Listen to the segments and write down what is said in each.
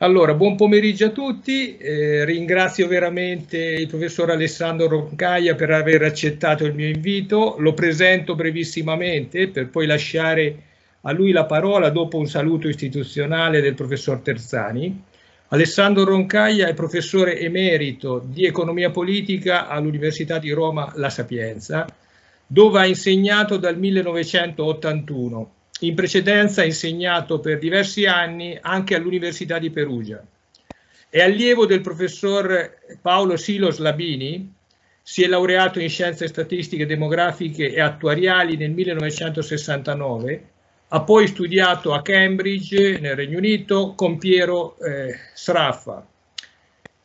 Allora, buon pomeriggio a tutti, eh, ringrazio veramente il professor Alessandro Roncaia per aver accettato il mio invito, lo presento brevissimamente per poi lasciare a lui la parola dopo un saluto istituzionale del professor Terzani. Alessandro Roncaia è professore emerito di economia politica all'Università di Roma La Sapienza, dove ha insegnato dal 1981 in precedenza ha insegnato per diversi anni anche all'Università di Perugia. È allievo del professor Paolo Silos Labini, si è laureato in scienze statistiche demografiche e attuariali nel 1969, ha poi studiato a Cambridge nel Regno Unito con Piero eh, Sraffa.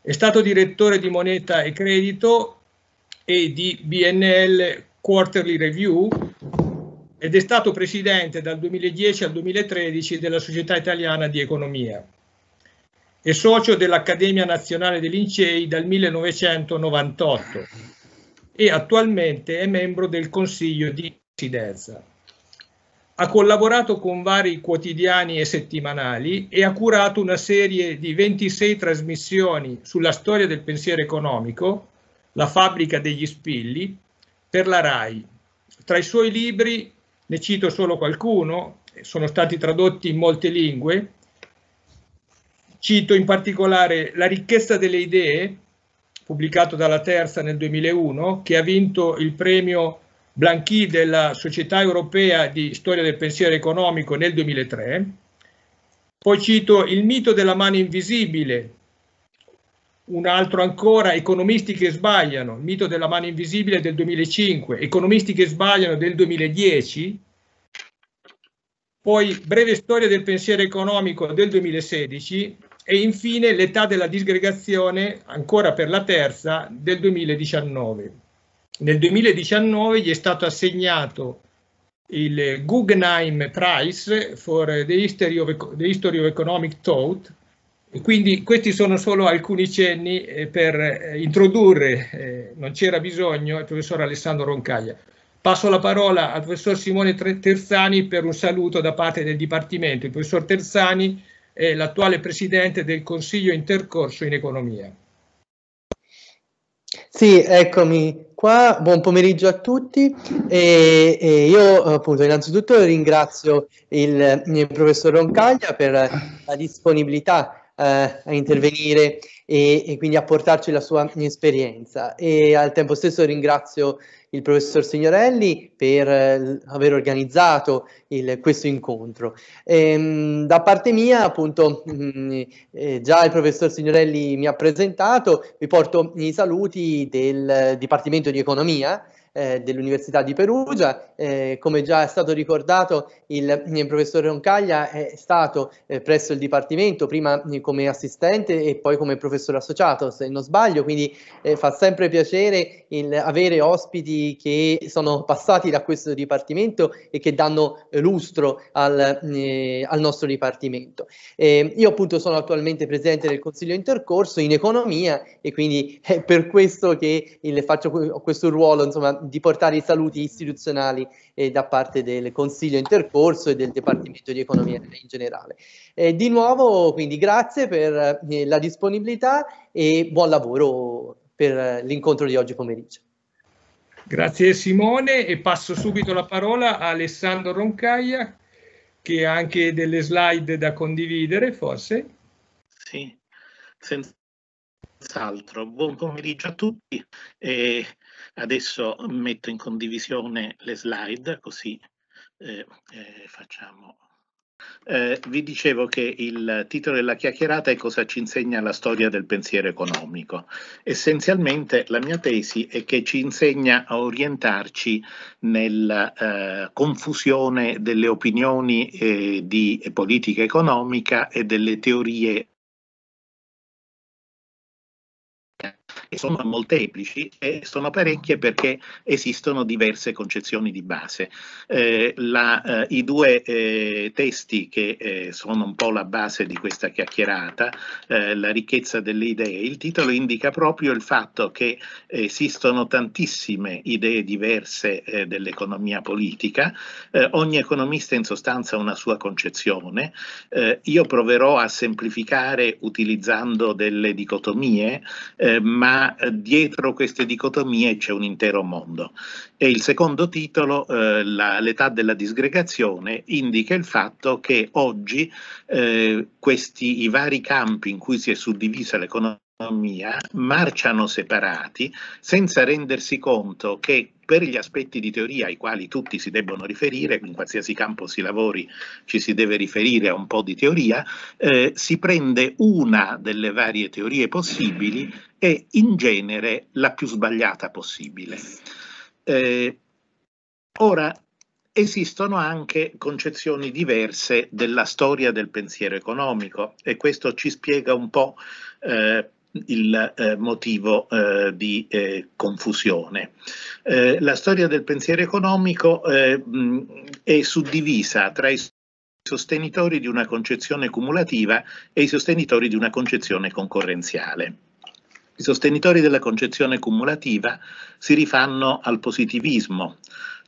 È stato direttore di Moneta e Credito e di BNL Quarterly Review ed è stato presidente dal 2010 al 2013 della Società Italiana di Economia. È socio dell'Accademia Nazionale dei Lincei dal 1998 e attualmente è membro del Consiglio di Presidenza. Ha collaborato con vari quotidiani e settimanali e ha curato una serie di 26 trasmissioni sulla storia del pensiero economico, la fabbrica degli spilli, per la RAI. Tra i suoi libri ne cito solo qualcuno, sono stati tradotti in molte lingue. Cito in particolare La ricchezza delle idee, pubblicato dalla Terza nel 2001, che ha vinto il premio Blanqui della Società Europea di Storia del Pensiero Economico nel 2003. Poi cito Il mito della mano invisibile un altro ancora, Economisti che sbagliano, il mito della mano invisibile del 2005, Economisti che sbagliano del 2010, poi Breve storia del pensiero economico del 2016 e infine L'età della disgregazione, ancora per la terza, del 2019. Nel 2019 gli è stato assegnato il Guggenheim Prize for the History of, the History of Economic Thought, quindi questi sono solo alcuni cenni eh, per eh, introdurre, eh, non c'era bisogno, il professor Alessandro Roncaglia. Passo la parola al professor Simone Terzani per un saluto da parte del Dipartimento. Il professor Terzani è l'attuale presidente del Consiglio intercorso in economia. Sì, eccomi qua, buon pomeriggio a tutti e, e io appunto innanzitutto ringrazio il, il professor Roncaglia per la disponibilità eh, a intervenire e, e, quindi a portarci la sua esperienza. E al tempo stesso ringrazio il professor Signorelli per eh, aver organizzato il, questo incontro. E, ehm, da parte mia, appunto, mh, mm, eh, già il professor Signorelli mi ha presentato, vi porto i saluti del Dipartimento di Economia eh, dell'Università di Perugia. Eh, come già è stato ricordato, il, il professor Roncaglia è stato eh, presso il Dipartimento, prima eh, come assistente e poi come professore associato, se non sbaglio, quindi eh, fa sempre piacere avere ospiti che sono passati da questo Dipartimento e che danno lustro al, eh, al nostro Dipartimento. io appunto sono attualmente presidente del Consiglio Intercorso in economia e quindi è per questo che il, faccio questo ruolo insomma di portare i saluti istituzionali eh, da parte del Consiglio intercorso e del Dipartimento di Economia in generale. Eh, di nuovo, quindi grazie per eh, la disponibilità e buon lavoro per eh, l'incontro di oggi pomeriggio. Grazie Simone e passo subito la parola a Alessandro Roncaia che ha anche delle slide da condividere forse. Sì, senz'altro. Buon pomeriggio a tutti. Eh, Adesso metto in condivisione le slide così eh, eh, facciamo. Eh, vi dicevo che il titolo della chiacchierata è cosa ci insegna la storia del pensiero economico. Essenzialmente la mia tesi è che ci insegna a orientarci nella eh, confusione delle opinioni eh, di politica economica e delle teorie e sono molteplici e sono parecchie perché esistono diverse concezioni di base. Eh, la, eh, I due eh, testi che eh, sono un po' la base di questa chiacchierata, eh, La ricchezza delle idee, il titolo indica proprio il fatto che esistono tantissime idee diverse eh, dell'economia politica, ogni economista in sostanza ha una sua concezione, io proverò a semplificare utilizzando delle dicotomie, ehm, ma eh, dietro queste dicotomie c'è un intero mondo. E il secondo titolo, eh, la, L'età della disgregazione, indica il fatto che oggi eh, questi, i vari campi in cui si è suddivisa l'economia marciano separati senza rendersi conto che per gli aspetti di teoria ai quali tutti si debbono riferire, in qualsiasi campo si lavori ci si deve riferire a un po' di teoria, eh, si prende una delle varie teorie possibili e in genere la più sbagliata possibile. Eh, ora, esistono anche concezioni diverse della storia del pensiero economico e questo ci spiega un po' eh, il eh, motivo eh, di eh, confusione. Eh, la storia del pensiero economico eh, mh, è suddivisa tra i sostenitori di una concezione cumulativa e i sostenitori di una concezione concorrenziale. I sostenitori della concezione cumulativa si rifanno al positivismo,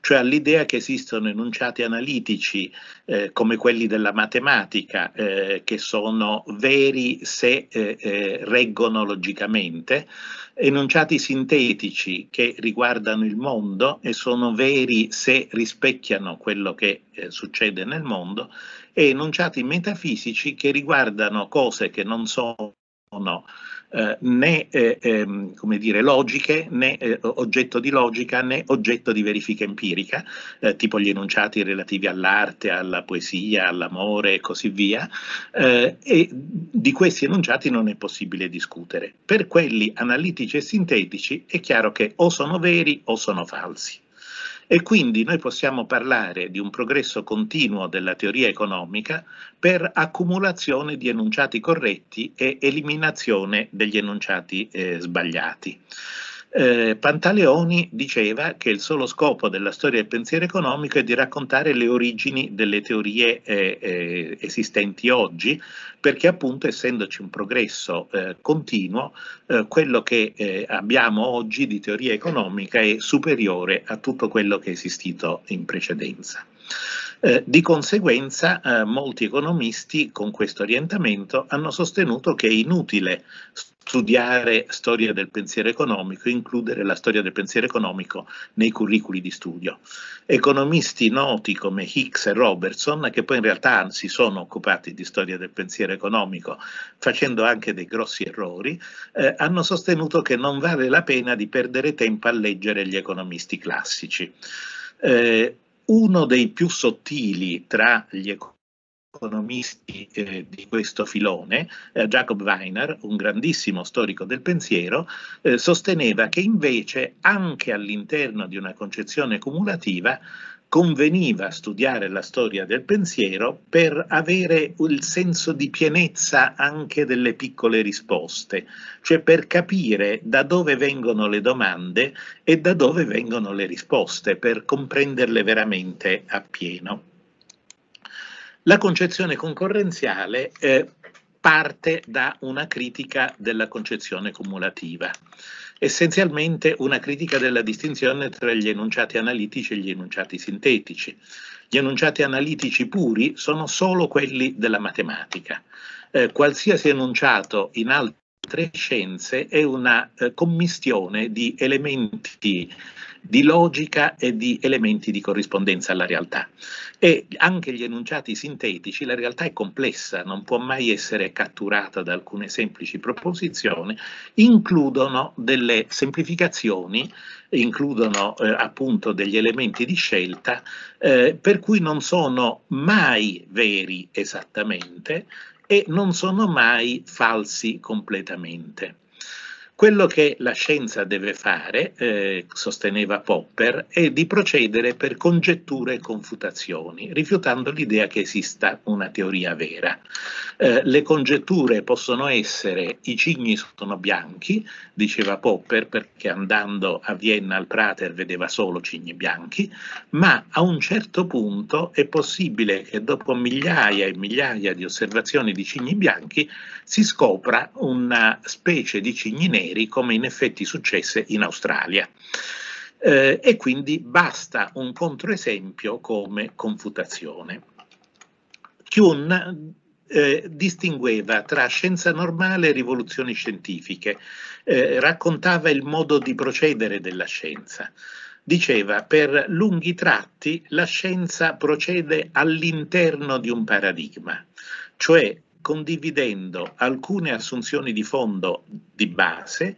cioè all'idea che esistono enunciati analitici eh, come quelli della matematica eh, che sono veri se eh, eh reggono logicamente, enunciati sintetici che riguardano il mondo e sono veri se rispecchiano quello che eh, succede nel mondo e enunciati metafisici che riguardano cose che non sono sono eh, né eh, ehm, come dire, logiche, né eh, oggetto di logica, né oggetto di verifica empirica, eh, tipo gli enunciati relativi all'arte, alla poesia, all'amore e così via, eh, e di questi enunciati non è possibile discutere. Per quelli analitici e sintetici è chiaro che o sono veri o sono falsi. E quindi noi possiamo parlare di un progresso continuo della teoria economica per accumulazione di enunciati corretti e eliminazione degli enunciati eh, sbagliati. Eh, Pantaleoni diceva che il solo scopo della storia del pensiero economico è di raccontare le origini delle teorie eh, eh, esistenti oggi, perché appunto essendoci un progresso eh, continuo, eh, quello che eh, abbiamo oggi di teoria economica è superiore a tutto quello che è esistito in precedenza. Eh, di conseguenza eh, molti economisti con questo orientamento hanno sostenuto che è inutile studiare storia del pensiero economico, includere la storia del pensiero economico nei curriculi di studio. Economisti noti come Hicks e Robertson, che poi in realtà si sono occupati di storia del pensiero economico, facendo anche dei grossi errori, eh, hanno sostenuto che non vale la pena di perdere tempo a leggere gli economisti classici. Eh, uno dei più sottili tra gli economisti eh, di questo filone, eh, Jacob Weiner, un grandissimo storico del pensiero, eh, sosteneva che invece anche all'interno di una concezione cumulativa conveniva studiare la storia del pensiero per avere il senso di pienezza anche delle piccole risposte, cioè per capire da dove vengono le domande e da dove vengono le risposte, per comprenderle veramente appieno. La concezione concorrenziale eh, parte da una critica della concezione cumulativa, essenzialmente una critica della distinzione tra gli enunciati analitici e gli enunciati sintetici. Gli enunciati analitici puri sono solo quelli della matematica. Eh, qualsiasi enunciato in altre scienze è una eh, commistione di elementi di logica e di elementi di corrispondenza alla realtà. E anche gli enunciati sintetici, la realtà è complessa, non può mai essere catturata da alcune semplici proposizioni, includono delle semplificazioni, includono eh, appunto degli elementi di scelta, eh, per cui non sono mai veri esattamente, e non sono mai falsi completamente. Quello che la scienza deve fare, eh, sosteneva Popper, è di procedere per congetture e confutazioni, rifiutando l'idea che esista una teoria vera. Eh, le congetture possono essere i cigni sono bianchi, diceva Popper, perché andando a Vienna al Prater vedeva solo cigni bianchi, ma a un certo punto è possibile che dopo migliaia e migliaia di osservazioni di cigni bianchi si scopra una specie di cigni neri neri, come in effetti successe in Australia. Eh, e quindi basta un controesempio come confutazione. Kuhn eh, distingueva tra scienza normale e rivoluzioni scientifiche, eh, raccontava il modo di procedere della scienza. Diceva, per lunghi tratti la scienza procede all'interno di un paradigma, cioè condividendo alcune assunzioni di fondo di base,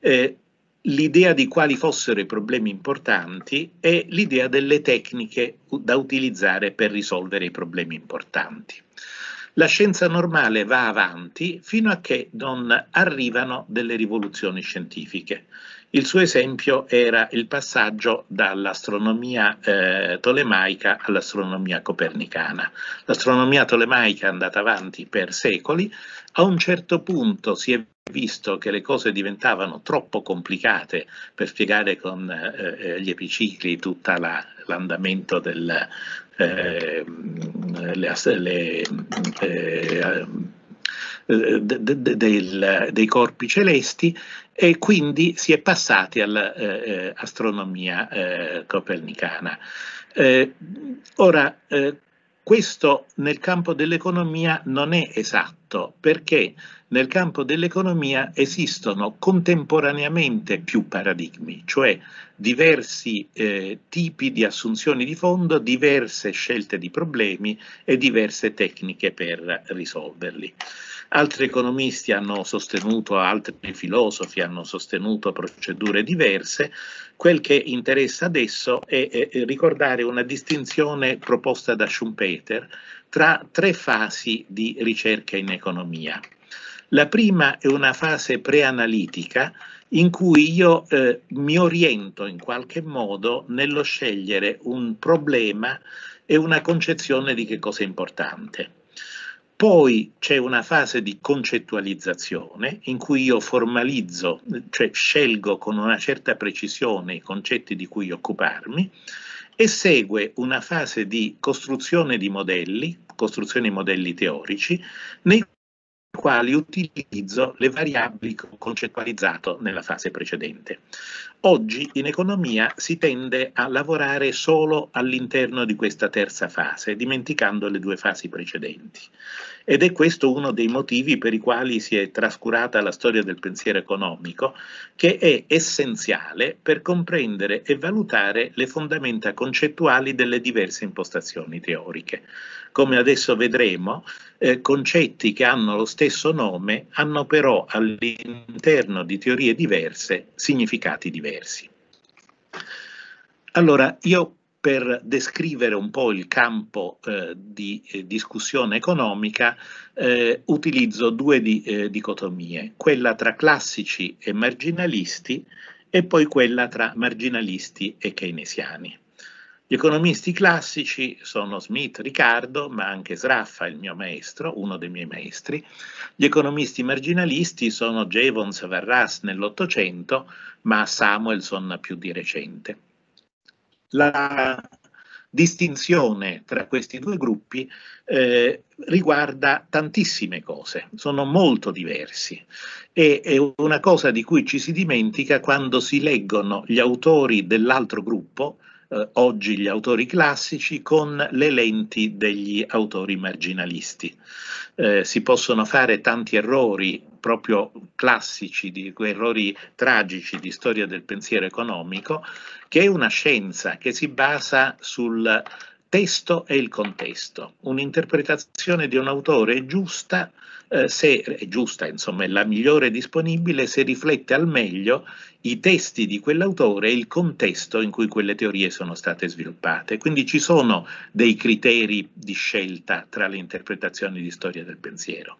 eh, l'idea di quali fossero i problemi importanti e l'idea delle tecniche da utilizzare per risolvere i problemi importanti. La scienza normale va avanti fino a che non arrivano delle rivoluzioni scientifiche. Il suo esempio era il passaggio dall'astronomia eh, tolemaica all'astronomia copernicana. L'astronomia tolemaica è andata avanti per secoli, a un certo punto si è visto che le cose diventavano troppo complicate per spiegare con eh, eh gli epicicli tutto la, l'andamento del, eh, le, eh, eh, de, de, de, del, dei corpi celesti e quindi si è passati all'astronomia eh, eh, eh, copernicana. Eh, ora, eh, questo nel campo dell'economia non è esatto perché nel campo dell'economia esistono contemporaneamente più paradigmi, cioè diversi eh, tipi di assunzioni di fondo, diverse scelte di problemi e diverse tecniche per risolverli. Altri economisti hanno sostenuto, altri filosofi hanno sostenuto procedure diverse. Quel che interessa adesso è, è, ricordare una distinzione proposta da Schumpeter tra tre fasi di ricerca in economia. La prima è una fase preanalitica in cui io eh, mi oriento in qualche modo nello scegliere un problema e una concezione di che cosa è importante. Poi c'è una fase di concettualizzazione in cui io formalizzo, cioè scelgo con una certa precisione i concetti di cui occuparmi e segue una fase di costruzione di modelli, costruzione di modelli teorici, nei quali utilizzo le variabili che ho concettualizzato nella fase precedente. Oggi in economia si tende a lavorare solo all'interno di questa terza fase, dimenticando le due fasi precedenti. Ed è questo uno dei motivi per i quali si è trascurata la storia del pensiero economico, che è essenziale per comprendere e valutare le fondamenta concettuali delle diverse impostazioni teoriche come adesso vedremo, eh, concetti che hanno lo stesso nome hanno però all'interno di teorie diverse significati diversi. Allora, io per descrivere un po' il campo eh, di eh, discussione economica eh, utilizzo due di, eh, dicotomie, quella tra classici e marginalisti e poi quella tra marginalisti e keynesiani. Gli economisti classici sono Smith, Riccardo, ma anche Sraffa, il mio maestro, uno dei miei maestri. Gli economisti marginalisti sono Jevons e Varras nell'Ottocento, ma Samuelson più di recente. La distinzione tra questi due gruppi eh, riguarda tantissime cose, sono molto diversi e è una cosa di cui ci si dimentica quando si leggono gli autori dell'altro gruppo eh, oggi gli autori classici con le lenti degli autori marginalisti. Eh, si possono fare tanti errori proprio classici, di, errori tragici di storia del pensiero economico, che è una scienza che si basa sul testo e il contesto. Un'interpretazione di un autore è giusta, eh, se, è giusta, insomma, è la migliore disponibile se riflette al meglio i testi di quell'autore e il contesto in cui quelle teorie sono state sviluppate. Quindi ci sono dei criteri di scelta tra le interpretazioni di storia del pensiero.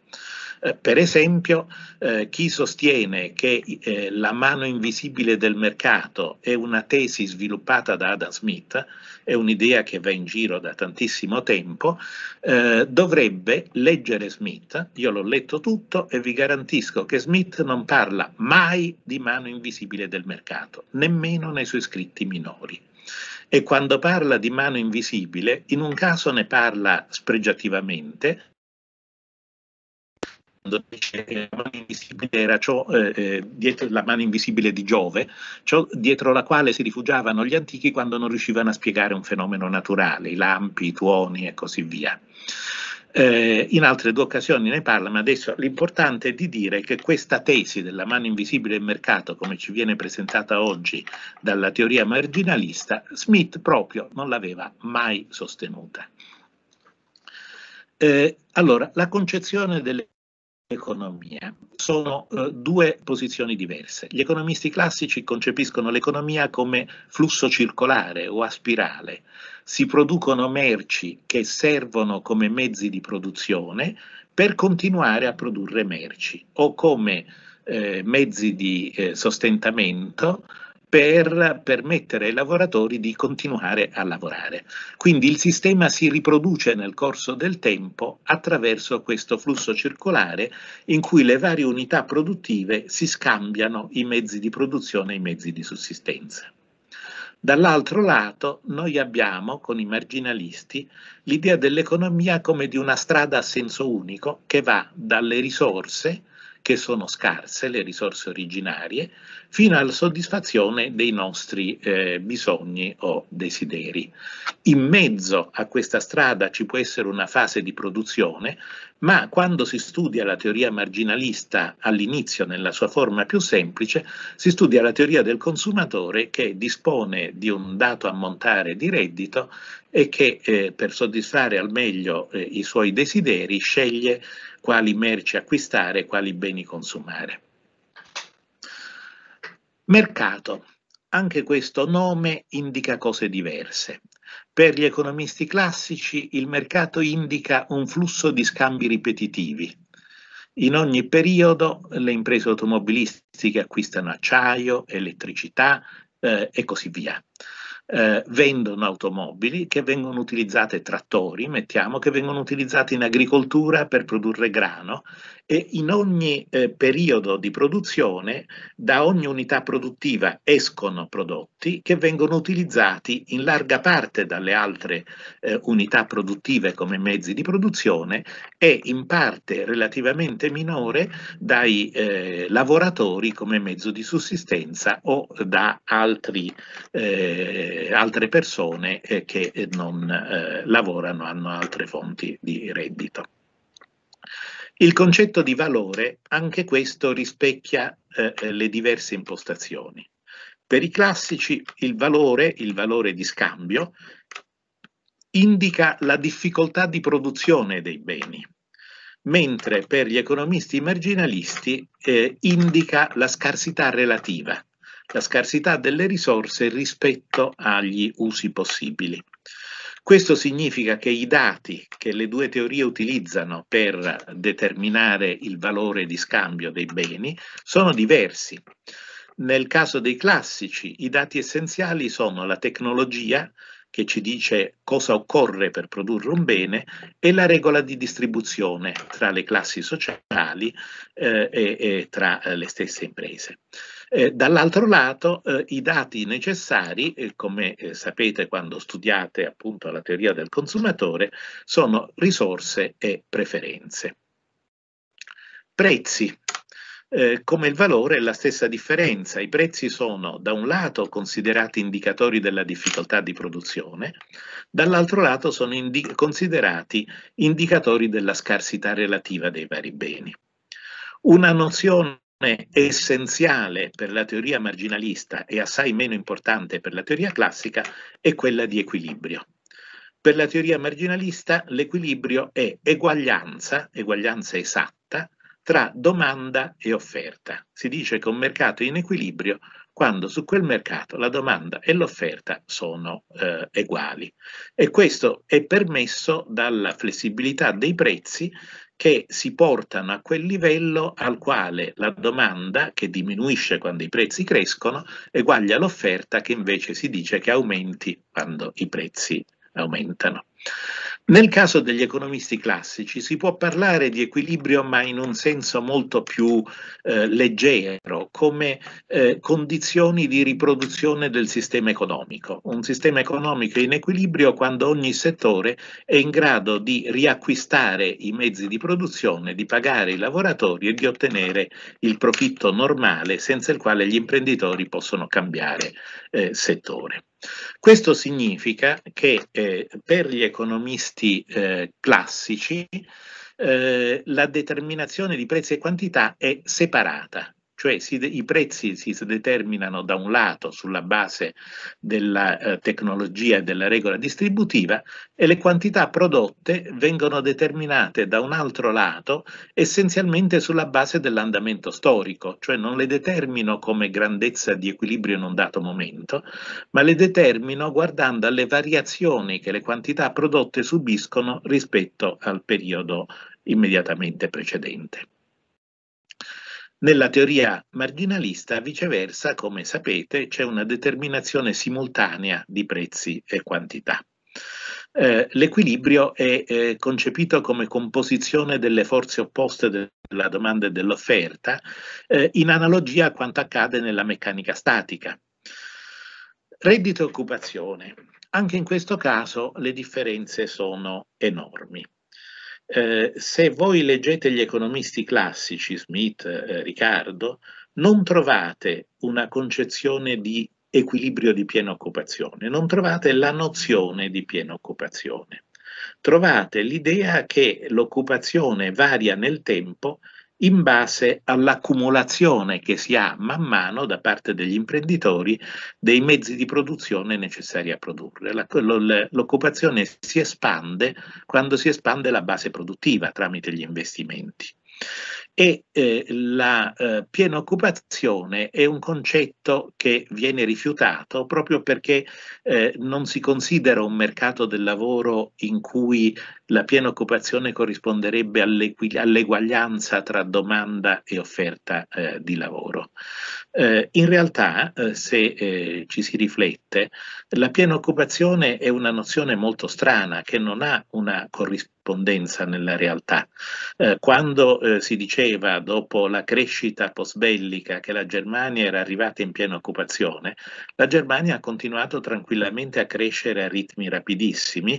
Eh, per esempio, eh, chi sostiene che eh, la mano invisibile del mercato è una tesi sviluppata da Adam Smith, è un'idea che va in giro da tantissimo tempo, eh, dovrebbe leggere Smith. Io l'ho letto tutto e vi garantisco che Smith non parla mai di mano invisibile del mercato, nemmeno nei suoi scritti minori e quando parla di mano invisibile, in un caso ne parla spregiativamente, dice che la mano invisibile era ciò, eh, eh, dietro, la mano invisibile di Giove, ciò dietro la quale si rifugiavano gli antichi quando non riuscivano a spiegare un fenomeno naturale, i lampi, i tuoni e così via. Eh, in altre due occasioni ne parla, ma adesso l'importante è di dire che questa tesi della mano invisibile del mercato, come ci viene presentata oggi dalla teoria marginalista, Smith proprio non l'aveva mai sostenuta. Eh, allora, la concezione delle economia. Sono eh, due posizioni diverse. Gli economisti classici concepiscono l'economia come flusso circolare o a spirale. Si producono merci che servono come mezzi di produzione per continuare a produrre merci o come eh, mezzi di eh, sostentamento per permettere ai lavoratori di continuare a lavorare. Quindi il sistema si riproduce nel corso del tempo attraverso questo flusso circolare in cui le varie unità produttive si scambiano i mezzi di produzione e i mezzi di sussistenza. Dall'altro lato noi abbiamo con i marginalisti l'idea dell'economia come di una strada a senso unico che va dalle risorse, che sono scarse le risorse originarie, fino alla soddisfazione dei nostri eh, bisogni o desideri. In mezzo a questa strada ci può essere una fase di produzione, ma quando si studia la teoria marginalista all'inizio nella sua forma più semplice, si studia la teoria del consumatore che dispone di un dato ammontare di reddito e che eh, per soddisfare al meglio eh, i suoi desideri sceglie quali merci acquistare quali beni consumare. Mercato. Anche questo nome indica cose diverse. Per gli economisti classici il mercato indica un flusso di scambi ripetitivi. In ogni periodo le imprese automobilistiche acquistano acciaio, elettricità eh, e così via eh, vendono automobili, che vengono utilizzate trattori, mettiamo, che vengono utilizzate in agricoltura per produrre grano e in ogni eh, periodo di produzione da ogni unità produttiva escono prodotti che vengono utilizzati in larga parte dalle altre eh, unità produttive come mezzi di produzione e in parte relativamente minore dai eh, lavoratori come mezzo di sussistenza o da altri eh, eh, altre persone eh, che eh, non eh, lavorano hanno altre fonti di reddito. Il concetto di valore, anche questo rispecchia eh, eh, le diverse impostazioni. Per i classici il valore, il valore di scambio, indica la difficoltà di produzione dei beni, mentre per gli economisti marginalisti indica la scarsità relativa, la scarsità delle risorse rispetto agli usi possibili. Questo significa che i dati che le due teorie utilizzano per determinare il valore di scambio dei beni sono diversi. Nel caso dei classici, i dati essenziali sono la tecnologia, che ci dice cosa occorre per produrre un bene e la regola di distribuzione tra le classi sociali eh, e, e tra eh, le stesse imprese. Eh, dall'altro lato eh, i dati necessari, eh, come eh, sapete quando studiate appunto la teoria del consumatore, sono risorse e preferenze. Prezzi. Eh, come il valore è la stessa differenza. I prezzi sono da un lato considerati indicatori della difficoltà di produzione, dall'altro lato sono indi considerati indicatori della scarsità relativa dei vari beni. Una nozione essenziale per la teoria marginalista e assai meno importante per la teoria classica è quella di equilibrio. Per la teoria marginalista l'equilibrio è eguaglianza, eguaglianza esatta, tra domanda e offerta. Si dice che un mercato è in equilibrio quando su quel mercato la domanda e l'offerta sono eh, uguali. E questo è permesso dalla flessibilità dei prezzi che si portano a quel livello al quale la domanda, che diminuisce quando i prezzi crescono, eguaglia l'offerta che invece si dice che aumenti quando i prezzi aumentano. Nel caso degli economisti classici si può parlare di equilibrio ma in un senso molto più eh, leggero, come eh, condizioni di riproduzione del sistema economico. Un sistema economico in equilibrio quando ogni settore è in grado di riacquistare i mezzi di produzione, di pagare i lavoratori e di ottenere il profitto normale senza il quale gli imprenditori possono cambiare eh, settore. Questo significa che eh, per gli economisti eh, classici eh, la determinazione di prezzi e quantità è separata cioè si, i prezzi si determinano da un lato sulla base della eh, tecnologia e della regola distributiva e le quantità prodotte vengono determinate da un altro lato essenzialmente sulla base dell'andamento storico, cioè non le determino come grandezza di equilibrio in un dato momento, ma le determino guardando alle variazioni che le quantità prodotte subiscono rispetto al periodo immediatamente precedente. Nella teoria marginalista, viceversa, come sapete, c'è una determinazione simultanea di prezzi e quantità. Eh, l'equilibrio è eh, concepito come composizione delle forze opposte della domanda e dell'offerta, eh, in analogia a quanto accade nella meccanica statica. Reddito e occupazione. Anche in questo caso le differenze sono enormi. Eh, se voi leggete gli economisti classici, Smith, eh, Riccardo, non trovate una concezione di equilibrio di piena occupazione, non trovate la nozione di piena occupazione. Trovate l'idea che l'occupazione varia nel tempo in base all'accumulazione che si ha man mano da parte degli imprenditori dei mezzi di produzione necessari a produrre. L'occupazione si espande quando si espande la base produttiva tramite gli investimenti. E eh, la eh, piena occupazione è un concetto che viene rifiutato proprio perché eh, non si considera un mercato del lavoro in cui la piena occupazione corrisponderebbe all'eguaglianza tra domanda e offerta eh, di lavoro. Eh, in realtà, eh, se eh, ci si riflette, la piena occupazione è una nozione molto strana che non ha una corrispondenza nella realtà. Eh, quando eh, si diceva dopo la crescita postbellica che la Germania era arrivata in piena occupazione, la Germania ha continuato tranquillamente a crescere a ritmi rapidissimi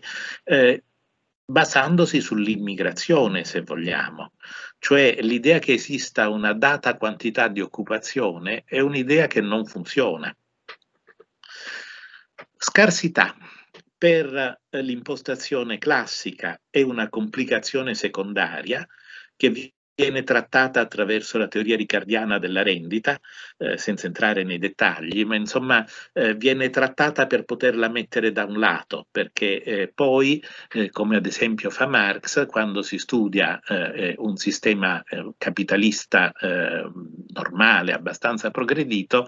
basandosi sull'immigrazione, se vogliamo. Cioè l'idea che esista una data quantità di occupazione è un'idea che non funziona. Scarsità per eh, l'impostazione classica è una complicazione secondaria che viene trattata attraverso la teoria ricardiana della rendita, eh, senza entrare nei dettagli, ma insomma eh, viene trattata per poterla mettere da un lato, perché eh, poi, eh, come ad esempio fa Marx, quando si studia eh, eh, un sistema capitalista normale, abbastanza progredito,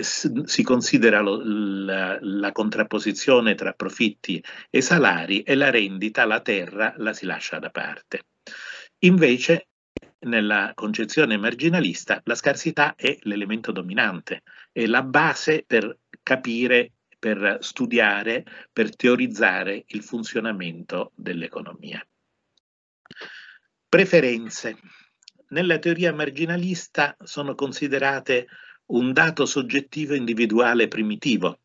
si considera lo, la, la contrapposizione tra profitti e salari e la rendita, la terra, la si lascia da parte. Invece nella concezione marginalista la scarsità è l'elemento dominante, è la base per capire, per studiare, per teorizzare il funzionamento dell'economia. Preferenze. Nella teoria marginalista sono considerate un dato soggettivo individuale primitivo.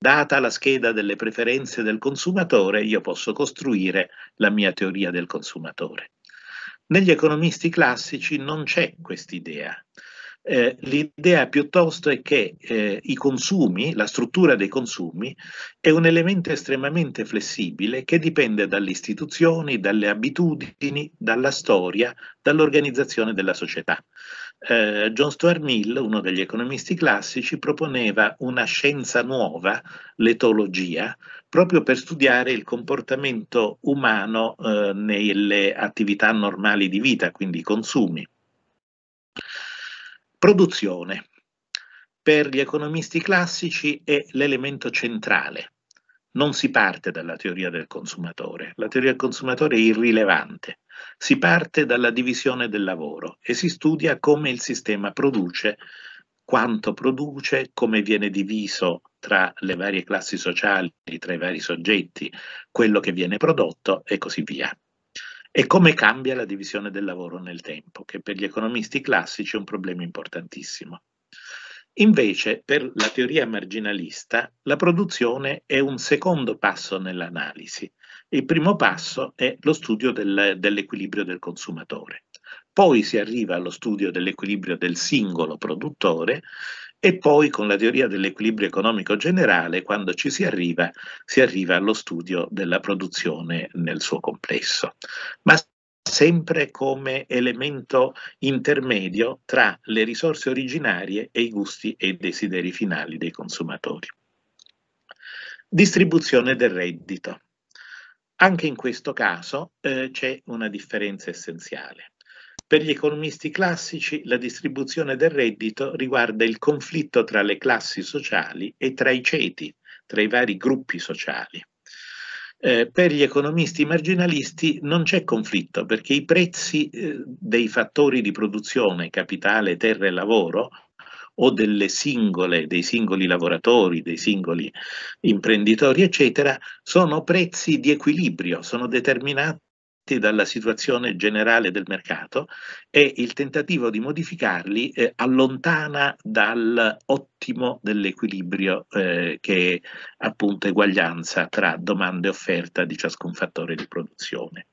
Data la scheda delle preferenze del consumatore, io posso costruire la mia teoria del consumatore. Negli economisti classici non c'è quest'idea. Eh, l'idea piuttosto è che eh, i consumi, la struttura dei consumi, è un elemento estremamente flessibile che dipende dalle istituzioni, dalle abitudini, dalla storia, dall'organizzazione della società eh, John Stuart Mill, uno degli economisti classici, proponeva una scienza nuova, l'etologia, proprio per studiare il comportamento umano eh, nelle attività normali di vita, quindi i consumi. Produzione. Per gli economisti classici è l'elemento centrale non si parte dalla teoria del consumatore, la teoria del consumatore è irrilevante, si parte dalla divisione del lavoro e si studia come il sistema produce, quanto produce, come viene diviso tra le varie classi sociali, tra i vari soggetti, quello che viene prodotto e così via. E come cambia la divisione del lavoro nel tempo, che per gli economisti classici è un problema importantissimo. Invece, per la teoria marginalista, la produzione è un secondo passo nell'analisi. Il primo passo è lo studio del, dell'equilibrio del consumatore. Poi si arriva allo studio dell'equilibrio del singolo produttore e poi con la teoria dell'equilibrio economico generale, quando ci si arriva, si arriva allo studio della produzione nel suo complesso. Ma sempre come elemento intermedio tra le risorse originarie e i gusti e i desideri finali dei consumatori. Distribuzione del reddito. Anche in questo caso eh, c'è una differenza essenziale. Per gli economisti classici la distribuzione del reddito riguarda il conflitto tra le classi sociali e tra i ceti, tra i vari gruppi sociali eh, per gli economisti marginalisti non c'è conflitto perché i prezzi eh, dei fattori di produzione, capitale, terra e lavoro, o delle singole, dei singoli lavoratori, dei singoli imprenditori, eccetera, sono prezzi di equilibrio, sono determinati detti dalla situazione generale del mercato e il tentativo di modificarli eh, allontana ottimo dell'equilibrio eh, che è appunto eguaglianza tra domanda e offerta di ciascun fattore di produzione.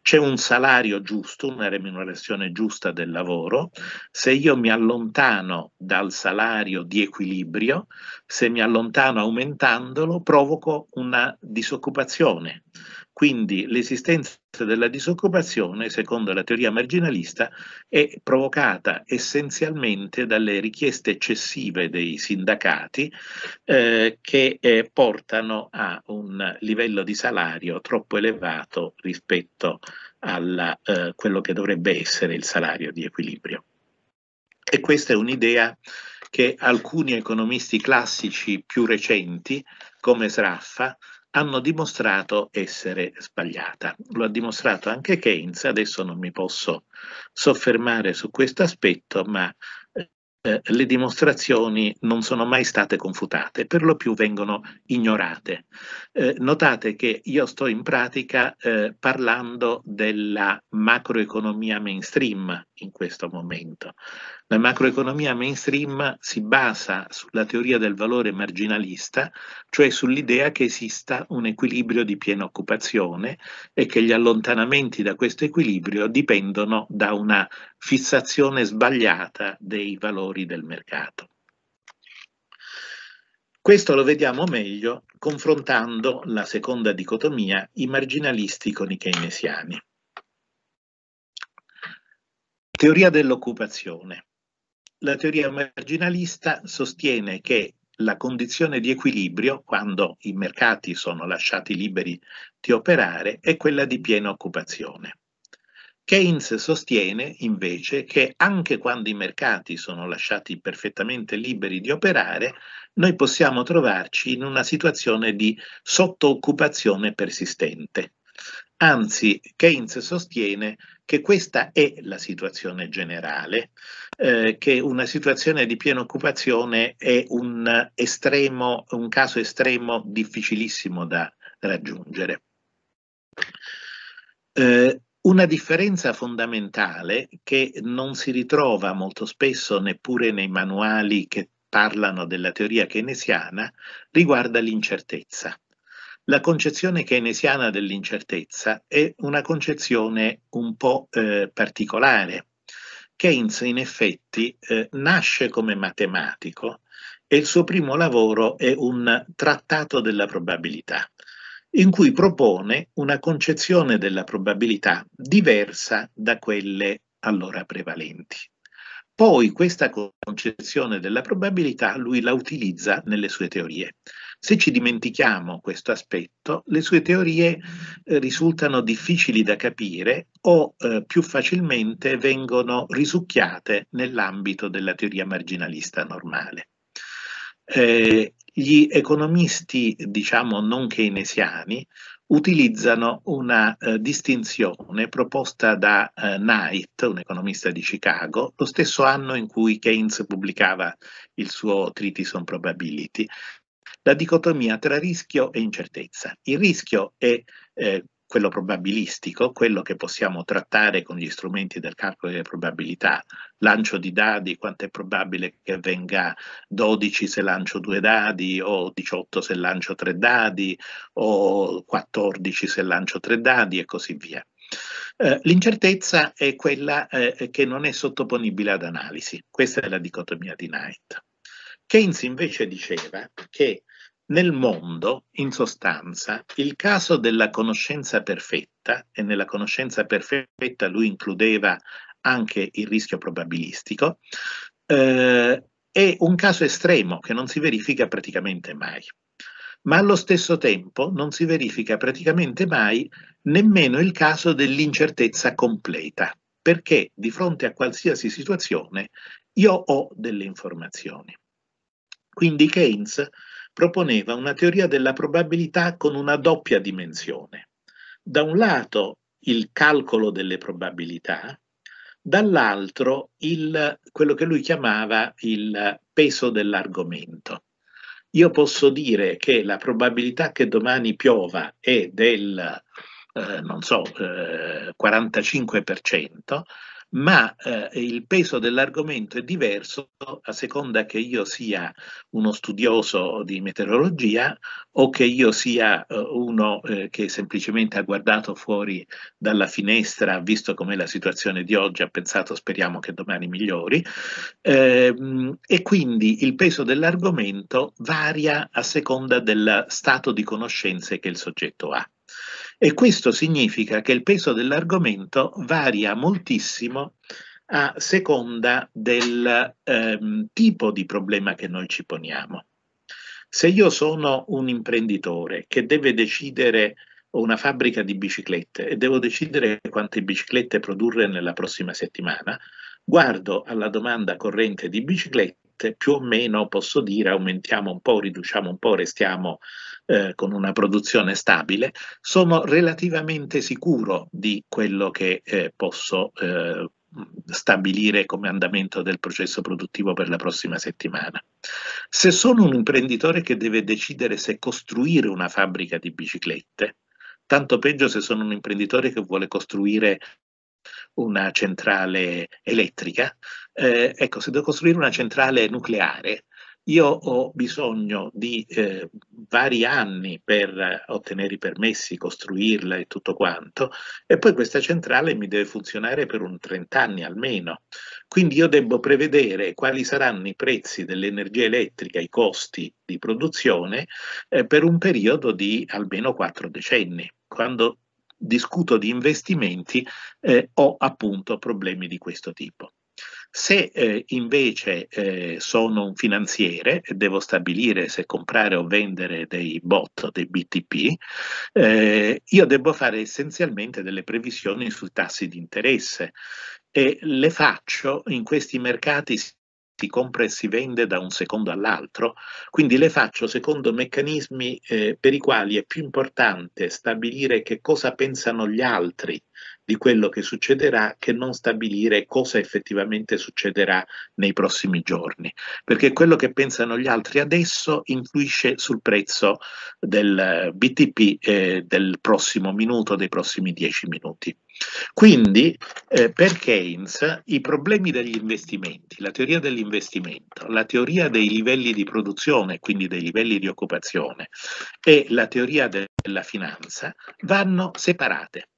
C'è un salario giusto, una remunerazione giusta del lavoro. Se io mi allontano dal salario di equilibrio, se mi allontano aumentandolo, provoco una disoccupazione quindi l'esistenza della disoccupazione, secondo la teoria marginalista, è provocata essenzialmente dalle richieste eccessive dei sindacati eh, che eh, portano a un livello di salario troppo elevato rispetto a eh, quello che dovrebbe essere il salario di equilibrio. E questa è un'idea che alcuni economisti classici più recenti, come Sraffa, hanno dimostrato essere sbagliata. Lo ha dimostrato anche Keynes, adesso non mi posso soffermare su questo aspetto, ma eh, eh, le dimostrazioni non sono mai state confutate, per lo più vengono ignorate. Eh, notate che io sto in pratica eh, parlando della macroeconomia mainstream, in questo momento. La macroeconomia mainstream si basa sulla teoria del valore marginalista, cioè sull'idea che esista un equilibrio di piena occupazione e che gli allontanamenti da questo equilibrio dipendono da una fissazione sbagliata dei valori del mercato. Questo lo vediamo meglio confrontando la seconda dicotomia, i marginalisti con i keynesiani. Teoria dell'occupazione. La teoria marginalista sostiene che la condizione di equilibrio, quando i mercati sono lasciati liberi di operare, è quella di piena occupazione. Keynes sostiene invece che anche quando i mercati sono lasciati perfettamente liberi di operare, noi possiamo trovarci in una situazione di sottooccupazione persistente. Anzi, Keynes sostiene che questa è la situazione generale, eh, che una situazione di piena occupazione è un, estremo, un caso estremo difficilissimo da raggiungere. Eh, una differenza fondamentale che non si ritrova molto spesso neppure nei manuali che parlano della teoria keynesiana riguarda l'incertezza. La concezione keynesiana dell'incertezza è una concezione un po' eh, particolare. Keynes in effetti eh, nasce come matematico e il suo primo lavoro è un trattato della probabilità, in cui propone una concezione della probabilità diversa da quelle allora prevalenti. Poi questa concezione della probabilità lui la utilizza nelle sue teorie. Se ci dimentichiamo questo aspetto, le sue teorie eh, risultano difficili da capire o eh, più facilmente vengono risucchiate nell'ambito della teoria marginalista normale. Eh, gli economisti, diciamo non keynesiani, utilizzano una eh, distinzione proposta da eh, Knight, un economista di Chicago, lo stesso anno in cui Keynes pubblicava il suo Treatise on Probability, la dicotomia tra rischio e incertezza. Il rischio è eh, quello probabilistico, quello che possiamo trattare con gli strumenti del calcolo delle probabilità, lancio di dadi, quanto è probabile che venga 12 se lancio due dadi o 18 se lancio tre dadi o 14 se lancio tre dadi e così via. Eh, l'incertezza è quella eh, che non è sottoponibile ad analisi, questa è la dicotomia di Knight. Keynes invece diceva che nel mondo, in sostanza, il caso della conoscenza perfetta, e nella conoscenza perfetta lui includeva anche il rischio probabilistico, eh, è un caso estremo che non si verifica praticamente mai. Ma allo stesso tempo non si verifica praticamente mai nemmeno il caso dell'incertezza completa, perché di fronte a qualsiasi situazione io ho delle informazioni. Quindi Keynes proponeva una teoria della probabilità con una doppia dimensione. Da un lato il calcolo delle probabilità, dall'altro quello che lui chiamava il peso dell'argomento. Io posso dire che la probabilità che domani piova è del, eh, so, eh, 45%, ma eh, il peso dell'argomento è diverso a seconda che io sia uno studioso di meteorologia o che io sia eh, uno eh, che semplicemente ha guardato fuori dalla finestra, ha visto com'è la situazione di oggi, ha pensato speriamo che domani migliori ehm, e quindi il peso dell'argomento varia a seconda del stato di conoscenze che il soggetto ha. E questo significa che il peso dell'argomento varia moltissimo a seconda del ehm, tipo di problema che noi ci poniamo. Se io sono un imprenditore che deve decidere ho una fabbrica di biciclette e devo decidere quante biciclette produrre nella prossima settimana, guardo alla domanda corrente di biciclette parte, più o meno posso dire aumentiamo un po', riduciamo un po', restiamo eh, con una produzione stabile, sono relativamente sicuro di quello che eh, posso eh, stabilire come andamento del processo produttivo per la prossima settimana. Se sono un imprenditore che deve decidere se costruire una fabbrica di biciclette, tanto peggio se sono un imprenditore che vuole costruire una centrale elettrica, eh, ecco, se devo costruire una centrale nucleare, io ho bisogno di eh, vari anni per ottenere i permessi, costruirla e tutto quanto, e poi questa centrale mi deve funzionare per un 30 anni almeno. Quindi io devo prevedere quali saranno i prezzi dell'energia elettrica, i costi di produzione eh, per un periodo di almeno quattro decenni. Quando discuto di investimenti eh, ho appunto problemi di questo tipo. Se eh, invece eh, sono un finanziere e devo stabilire se comprare o vendere dei bot, dei BTP, eh, io devo fare essenzialmente delle previsioni sui tassi di interesse e le faccio in questi mercati si compra e si vende da un secondo all'altro, quindi le faccio secondo meccanismi eh, per i quali è più importante stabilire che cosa pensano gli altri di quello che succederà che non stabilire cosa effettivamente succederà nei prossimi giorni, perché quello che pensano gli altri adesso influisce sul prezzo del eh, BTP eh, del prossimo minuto, dei prossimi dieci minuti. Quindi eh, per Keynes i problemi degli investimenti, la teoria dell'investimento, la teoria dei livelli di produzione, quindi dei livelli di occupazione e la teoria della finanza vanno separate.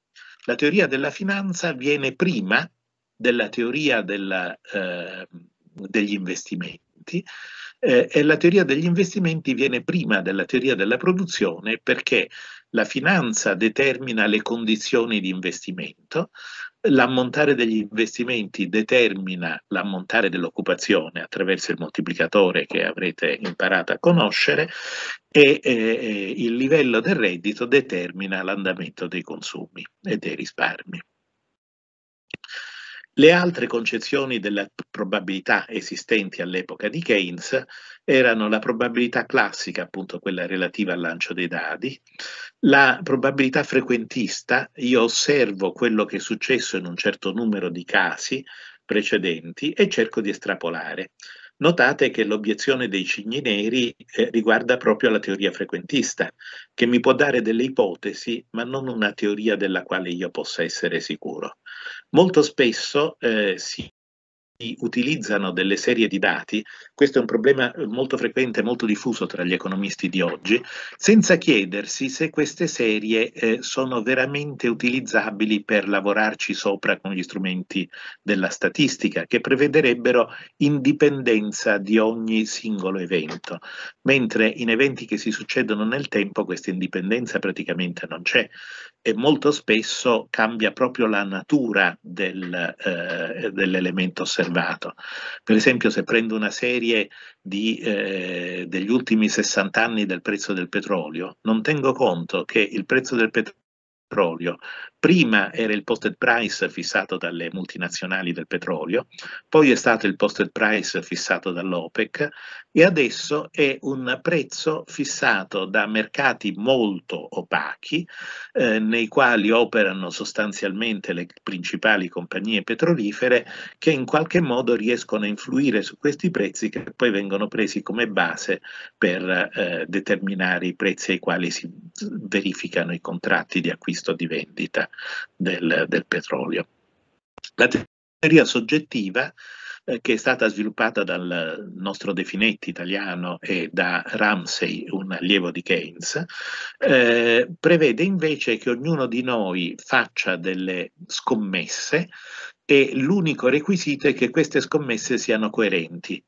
La teoria della finanza viene prima della teoria della, eh, degli investimenti eh, e la teoria degli investimenti viene prima della teoria della produzione perché la finanza determina le condizioni di investimento, l'ammontare degli investimenti determina l'ammontare dell'occupazione attraverso il moltiplicatore che avrete imparato a conoscere e eh, eh, il livello del reddito determina l'andamento dei consumi e dei risparmi. Le altre concezioni della probabilità esistenti all'epoca di Keynes erano la probabilità classica, appunto quella relativa al lancio dei dadi, la probabilità frequentista, io osservo quello che è successo in un certo numero di casi precedenti e cerco di estrapolare. Notate che l'obiezione dei cigni neri eh, riguarda proprio la teoria frequentista, che mi può dare delle ipotesi, ma non una teoria della quale io possa essere sicuro. Molto spesso eh, si utilizzano delle serie di dati, questo è un problema eh, molto frequente, e molto diffuso tra gli economisti di oggi, senza chiedersi se queste serie eh, sono veramente utilizzabili per lavorarci sopra con gli strumenti della statistica, che prevederebbero indipendenza di ogni singolo evento, mentre in eventi che si succedono nel tempo questa indipendenza praticamente non c'è e molto spesso cambia proprio la natura del, eh, dell'elemento osservato. Per esempio se prendo una serie di, eh, degli ultimi 60 anni del prezzo del petrolio, non tengo conto che il prezzo del petrolio Prima era il posted price fissato dalle multinazionali del petrolio, poi è stato il posted price fissato dall'OPEC e adesso è un prezzo fissato da mercati molto opachi eh, nei quali operano sostanzialmente le principali compagnie petrolifere che in qualche modo riescono a influire su questi prezzi che poi vengono presi come base per eh, determinare i prezzi ai quali si verificano i contratti di acquisto e di vendita del, del petrolio. La teoria soggettiva eh, che è stata sviluppata dal nostro Definetti italiano e da Ramsey, un allievo di Keynes, eh, prevede invece che ognuno di noi faccia delle scommesse e l'unico requisito è che queste scommesse siano coerenti.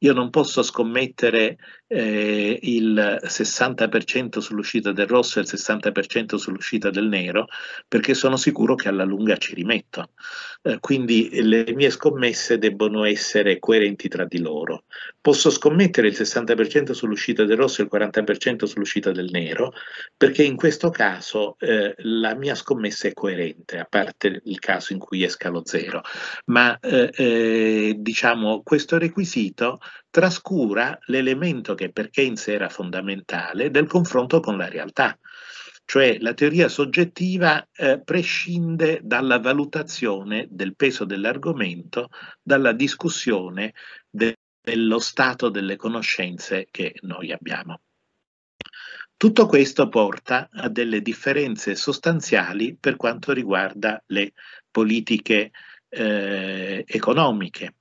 Io non posso scommettere eh, il 60% sull'uscita del rosso e il 60% sull'uscita del nero, perché sono sicuro che alla lunga ci rimetto. Eh, quindi le mie scommesse debbono essere coerenti tra di loro. Posso scommettere il 60% sull'uscita del rosso e il 40% sull'uscita del nero, perché in questo caso eh, la mia scommessa è coerente, a parte il caso in cui esca lo zero. Ma eh, eh, diciamo questo requisito trascura l'elemento che per Keynes era fondamentale del confronto con la realtà. Cioè la teoria soggettiva eh, prescinde dalla valutazione del peso dell'argomento, dalla discussione de dello stato delle conoscenze che noi abbiamo. Tutto questo porta a delle differenze sostanziali per quanto riguarda le politiche eh, economiche.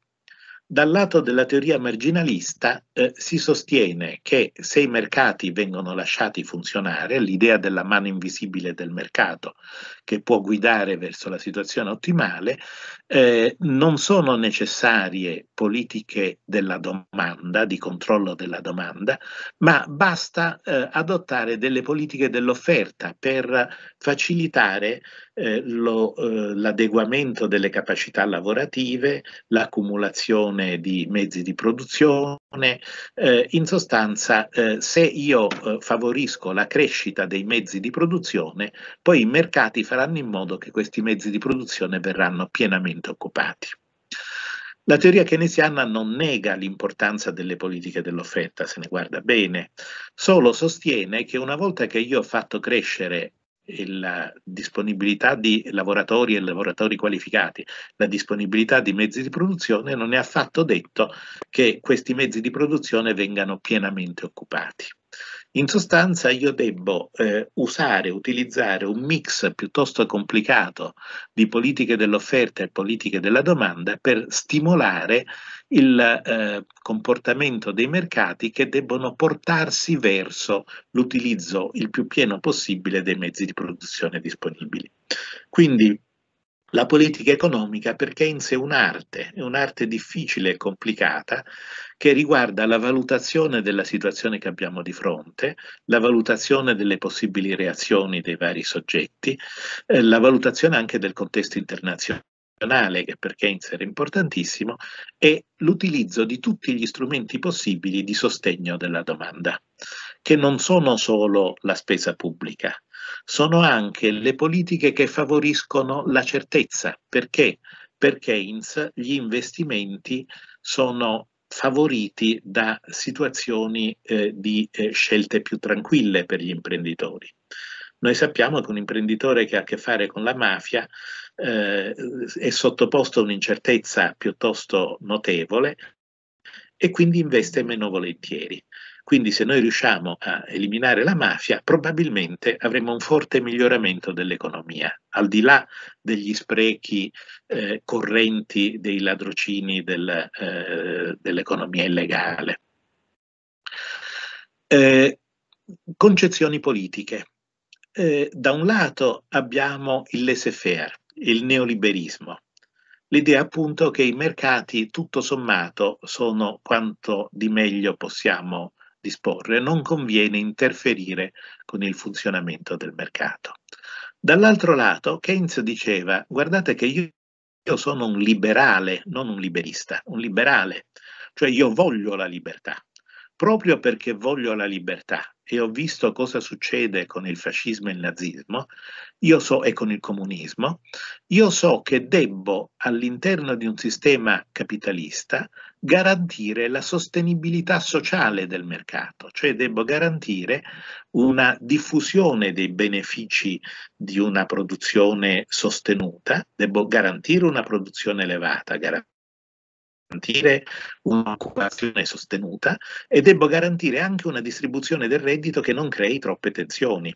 Dal lato della teoria marginalista eh, si sostiene che se i mercati vengono lasciati funzionare, l'idea della mano invisibile del mercato che può guidare verso la situazione ottimale, eh, non sono necessarie politiche della domanda, di controllo della domanda, ma basta eh, adottare delle politiche dell'offerta per facilitare eh, eh l'adeguamento delle capacità lavorative, l'accumulazione di mezzi di produzione. Eh, in sostanza, eh, se io favorisco la crescita dei mezzi di produzione, poi i mercati faranno faranno in modo che questi mezzi di produzione verranno pienamente occupati. La teoria keynesiana non nega l'importanza delle politiche dell'offerta, se ne guarda bene, solo sostiene che una volta che io ho fatto crescere la disponibilità di lavoratori e lavoratori qualificati, la disponibilità di mezzi di produzione, non è affatto detto che questi mezzi di produzione vengano pienamente occupati. In sostanza io debbo eh, usare, utilizzare un mix piuttosto complicato di politiche dell'offerta e politiche della domanda per stimolare il eh, comportamento dei mercati che debbono portarsi verso l'utilizzo il più pieno possibile dei mezzi di produzione disponibili. Quindi la politica economica perché è in sé un'arte, è un'arte difficile e complicata che riguarda la valutazione della situazione che abbiamo di fronte, la valutazione delle possibili reazioni dei vari soggetti, eh, la valutazione anche del contesto internazionale che per Keynes era importantissimo, e l'utilizzo di tutti gli strumenti possibili di sostegno della domanda, che non sono solo la spesa pubblica, sono anche le politiche che favoriscono la certezza, perché per Keynes gli investimenti sono favoriti da situazioni eh, di eh, scelte più tranquille per gli imprenditori. Noi sappiamo che un imprenditore che ha a che fare con la mafia eh, è sottoposto a un'incertezza piuttosto notevole e quindi investe meno volentieri. Quindi se noi riusciamo a eliminare la mafia, probabilmente avremo un forte miglioramento dell'economia, al di là degli sprechi eh, correnti dei ladrocini del, eh, dell'economia illegale. Eh, concezioni politiche. Eh, da un lato abbiamo il laissez-faire, il neoliberismo, l'idea appunto che i mercati tutto sommato sono quanto di meglio possiamo disporre non conviene interferire con il funzionamento del mercato. Dall'altro lato, Keynes diceva, guardate che io, io sono un liberale, non un liberista, un liberale, cioè io voglio la libertà. Proprio perché voglio la libertà e ho visto cosa succede con il fascismo e il nazismo, io so, e con il comunismo, io so che debbo all'interno di un sistema capitalista garantire la sostenibilità sociale del mercato, cioè debbo garantire una diffusione dei benefici di una produzione sostenuta, debbo garantire una produzione elevata, garantire un'occupazione sostenuta e debbo garantire anche una distribuzione del reddito che non crei troppe tensioni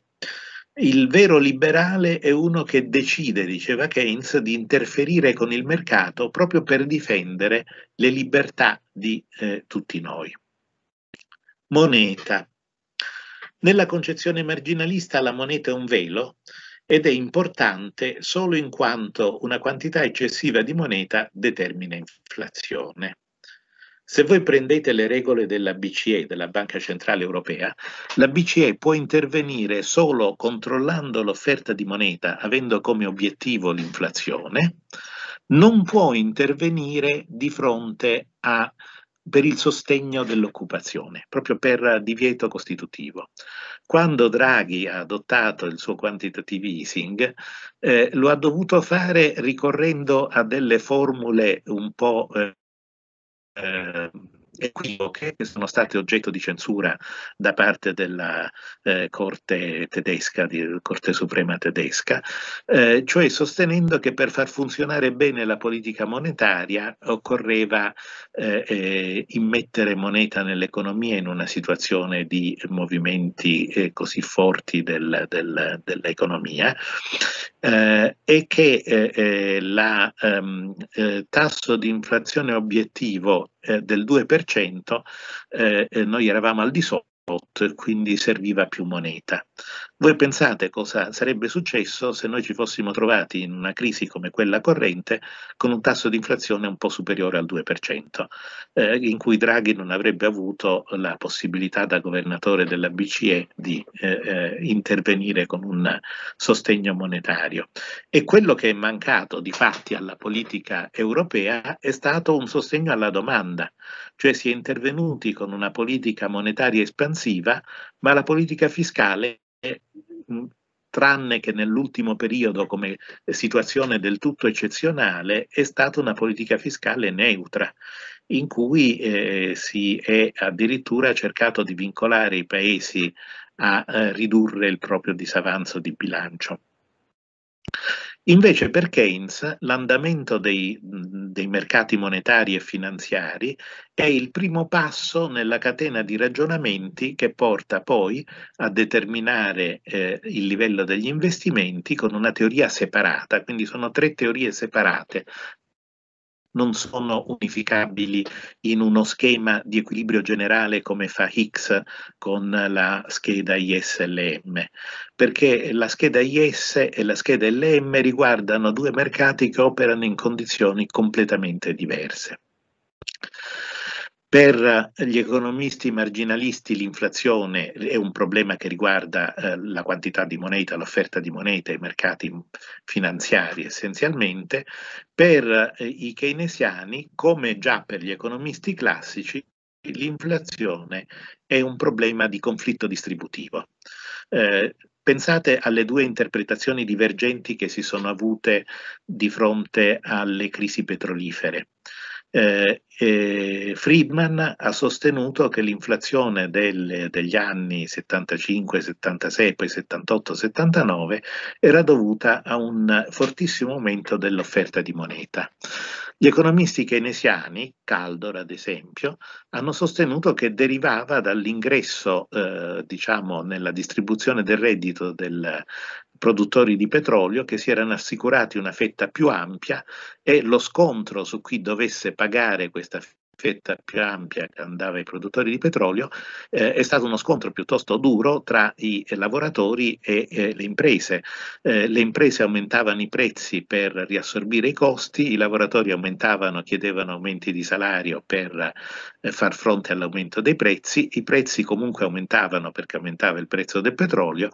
il vero liberale è uno che decide, diceva Keynes, di interferire con il mercato proprio per difendere le libertà di eh, tutti noi. Moneta. Nella concezione marginalista la moneta è un velo ed è importante solo in quanto una quantità eccessiva di moneta determina inflazione. Se voi prendete le regole della BCE, della Banca Centrale Europea, la BCE può intervenire solo controllando l'offerta di moneta, avendo come obiettivo l'inflazione, non può intervenire di fronte a per il sostegno dell'occupazione, proprio per divieto costitutivo. Quando Draghi ha adottato il suo quantitative easing, eh, lo ha dovuto fare ricorrendo a delle formule un po' eh, um, equivoche che sono state oggetto di censura da parte della eh, Corte tedesca, di, Corte Suprema tedesca, eh, cioè sostenendo che per far funzionare bene la politica monetaria occorreva eh, eh immettere moneta nell'economia in una situazione di movimenti eh, così forti del, del, dell'economia eh, e che il ehm, tasso di inflazione obiettivo eh, del 2%, eh, noi eravamo al di sotto quindi serviva più moneta. Voi pensate cosa sarebbe successo se noi ci fossimo trovati in una crisi come quella corrente con un tasso di inflazione un po' superiore al 2%, eh, in cui Draghi non avrebbe avuto la possibilità da governatore della BCE di eh, eh, intervenire con un sostegno monetario. E quello che è mancato di fatti alla politica europea è stato un sostegno alla domanda, cioè si è intervenuti con una politica monetaria espansiva, ma la politica fiscale Mm, tranne che nell'ultimo periodo come situazione del tutto eccezionale, è stata una politica fiscale neutra, in cui eh, si è addirittura cercato di vincolare i paesi a eh, ridurre il proprio disavanzo di bilancio. Invece per Keynes l'andamento dei, dei, mercati monetari e finanziari è il primo passo nella catena di ragionamenti che porta poi a determinare eh, il livello degli investimenti con una teoria separata, quindi sono tre teorie separate, non sono unificabili in uno schema di equilibrio generale come fa Higgs con la scheda ISLM, perché la scheda IS e la scheda LM riguardano due mercati che operano in condizioni completamente diverse. Per eh, gli economisti marginalisti l'inflazione è un problema che riguarda eh, la quantità di moneta, l'offerta di moneta, i mercati finanziari essenzialmente. Per eh, i keynesiani, come già per gli economisti classici, l'inflazione è un problema di conflitto distributivo. Eh, Pensate alle due interpretazioni divergenti che si sono avute di fronte alle crisi petrolifere eh, eh, Friedman ha sostenuto che l'inflazione del, degli anni 75, 76, poi 78, 79 era dovuta a un fortissimo aumento dell'offerta di moneta. Gli economisti keynesiani, Caldor ad esempio, hanno sostenuto che derivava dall'ingresso, eh, diciamo, nella distribuzione del reddito del produttori di petrolio che si erano assicurati una fetta più ampia e lo scontro su chi dovesse pagare questa fetta più ampia che andava ai produttori di petrolio, eh, è stato uno scontro piuttosto duro tra i lavoratori e eh, le imprese. Eh, le imprese aumentavano i prezzi per riassorbire i costi, i lavoratori aumentavano, chiedevano aumenti di salario per eh, far fronte all'aumento dei prezzi, i prezzi comunque aumentavano perché aumentava il prezzo del petrolio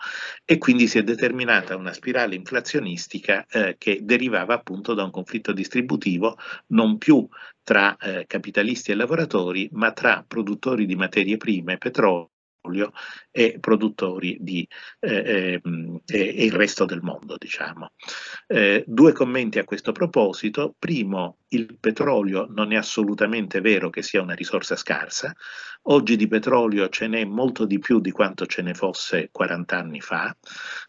e quindi si è determinata una spirale inflazionistica eh, che derivava appunto da un conflitto distributivo non più tra eh, capitalisti e lavoratori, ma tra produttori di materie prime, petrolio e produttori di, eh, ehm, e il resto del mondo. Diciamo. Eh, due commenti a questo proposito. Primo, il petrolio non è assolutamente vero che sia una risorsa scarsa. Oggi di petrolio ce n'è molto di più di quanto ce ne fosse 40 anni fa.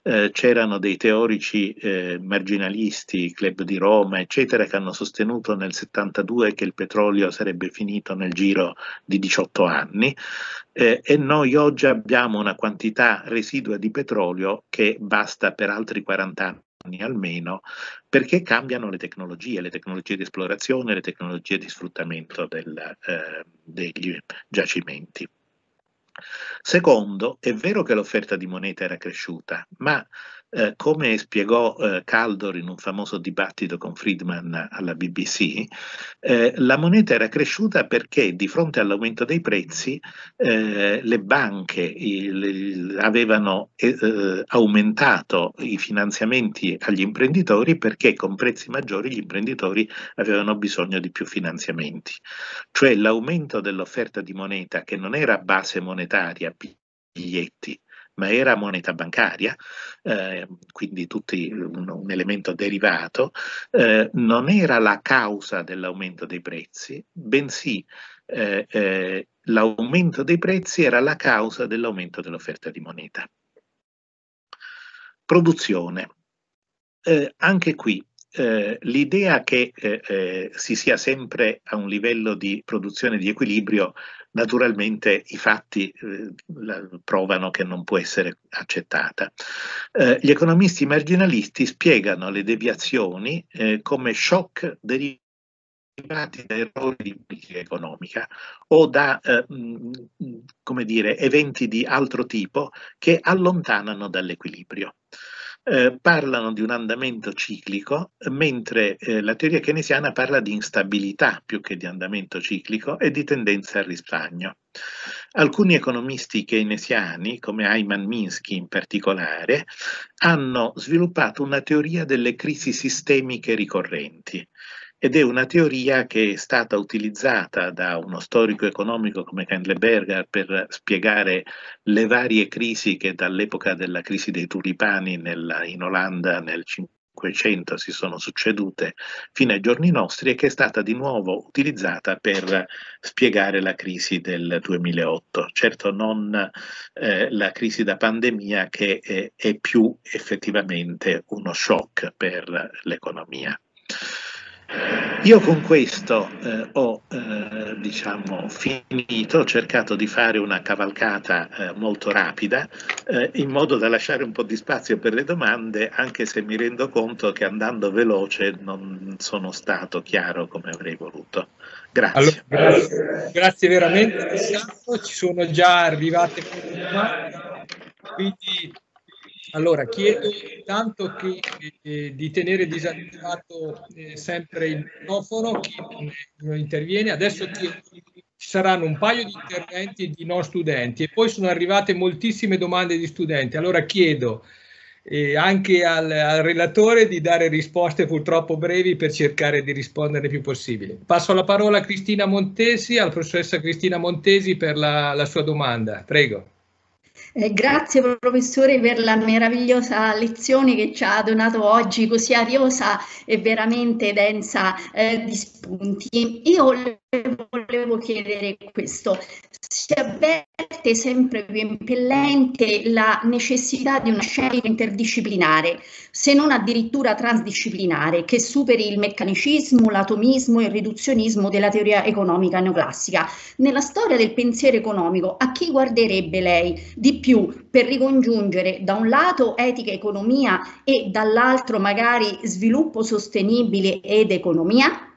Eh, c'erano dei teorici eh, marginalisti, Club di Roma, eccetera, che hanno sostenuto nel 72 che il petrolio sarebbe finito nel giro di 18 anni eh, e noi oggi abbiamo una quantità residua di petrolio che basta per altri 40 anni almeno, perché cambiano le tecnologie, le tecnologie di esplorazione, le tecnologie di sfruttamento del, eh, degli giacimenti. Secondo, è vero che l'offerta di moneta era cresciuta, ma eh, come spiegò eh, Caldor in un famoso dibattito con Friedman alla BBC, eh, la moneta era cresciuta perché di fronte all'aumento dei prezzi eh, le banche il, il, avevano eh, eh, aumentato i finanziamenti agli imprenditori perché con prezzi maggiori gli imprenditori avevano bisogno di più finanziamenti. Cioè l'aumento dell'offerta di moneta che non era base monetaria, biglietti, ma era moneta bancaria, eh, quindi tutti un, un elemento derivato, eh, non era la causa dell'aumento dei prezzi, bensì eh, eh l'aumento dei prezzi era la causa dell'aumento dell'offerta di moneta. Produzione. Eh, anche qui eh, l'idea che eh, eh, si sia sempre a un livello di produzione di equilibrio Naturalmente i fatti eh, provano che non può essere accettata. Eh, gli economisti marginalisti spiegano le deviazioni eh, come shock derivati da errori di politica economica o da eh, mh, mm, dire, eventi di altro tipo che allontanano dall'equilibrio eh, parlano di un andamento ciclico, mentre eh, la teoria keynesiana parla di instabilità più che di andamento ciclico e di tendenza al risparmio. Alcuni economisti keynesiani, come Ayman Minsky in particolare, hanno sviluppato una teoria delle crisi sistemiche ricorrenti, ed è una teoria che è stata utilizzata da uno storico economico come Kandleberger per spiegare le varie crisi che dall'epoca della crisi dei tulipani nella, in Olanda nel 500 si sono succedute fino ai giorni nostri e che è stata di nuovo utilizzata per spiegare la crisi del 2008. Certo non eh, la crisi da pandemia che è, eh, è più effettivamente uno shock per l'economia. Io con questo eh, ho eh, diciamo, finito, ho cercato di fare una cavalcata eh, molto rapida eh, in modo da lasciare un po' di spazio per le domande, anche se mi rendo conto che andando veloce non sono stato chiaro come avrei voluto. Grazie. Allora, grazie, grazie, veramente, ci sono già arrivate le domande, quindi allora, chiedo intanto che, eh, di tenere disattivato eh, sempre il microfono, chi non interviene. Adesso ci saranno un paio di interventi di non studenti e poi sono arrivate moltissime domande di studenti. Allora chiedo eh, anche al, al relatore di dare risposte purtroppo brevi per cercare di rispondere il più possibile. Passo la parola a Cristina Montesi, alla professoressa Cristina Montesi per la, la sua domanda. Prego. Eh, grazie professore per la meravigliosa lezione che ci ha donato oggi, così ariosa e veramente densa eh, di spunti. Io volevo chiedere questo, si avverte sempre più impellente la necessità di una scelta interdisciplinare, se non addirittura transdisciplinare, che superi il meccanicismo, l'atomismo e il riduzionismo della teoria economica neoclassica. Nella storia del pensiero economico, a chi guarderebbe lei di più? più per ricongiungere da un lato etica, economia e dall'altro magari sviluppo sostenibile ed economia?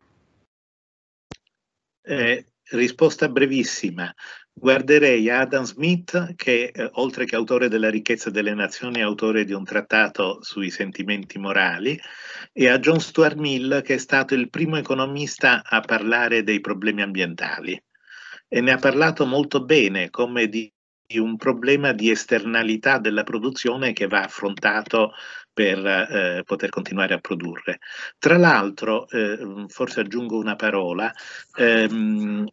Eh, risposta brevissima. Guarderei Adam Smith, che eh, oltre che autore della ricchezza delle nazioni è autore di un trattato sui sentimenti morali, e a John Stuart Mill, che è stato il primo economista a parlare dei problemi ambientali. E ne ha parlato molto bene, come di un problema di esternalità della produzione che va affrontato per eh, poter continuare a produrre. Tra l'altro, eh, forse aggiungo una parola, ehm,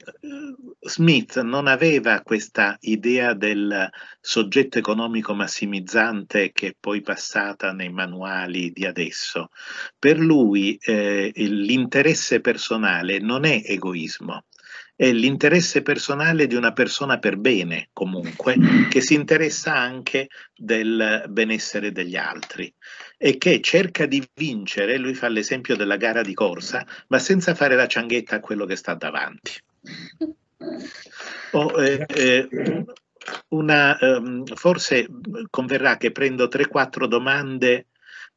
Smith non aveva questa idea del soggetto economico massimizzante che è poi passata nei manuali di adesso. Per lui eh, l'interesse personale non è egoismo, è l'interesse personale di una persona per bene, comunque, che si interessa anche del benessere degli altri e che cerca di vincere, lui fa l'esempio della gara di corsa, ma senza fare la cianghetta a quello che sta davanti. Oh, eh, eh, una, um, forse converrà che prendo 3-4 domande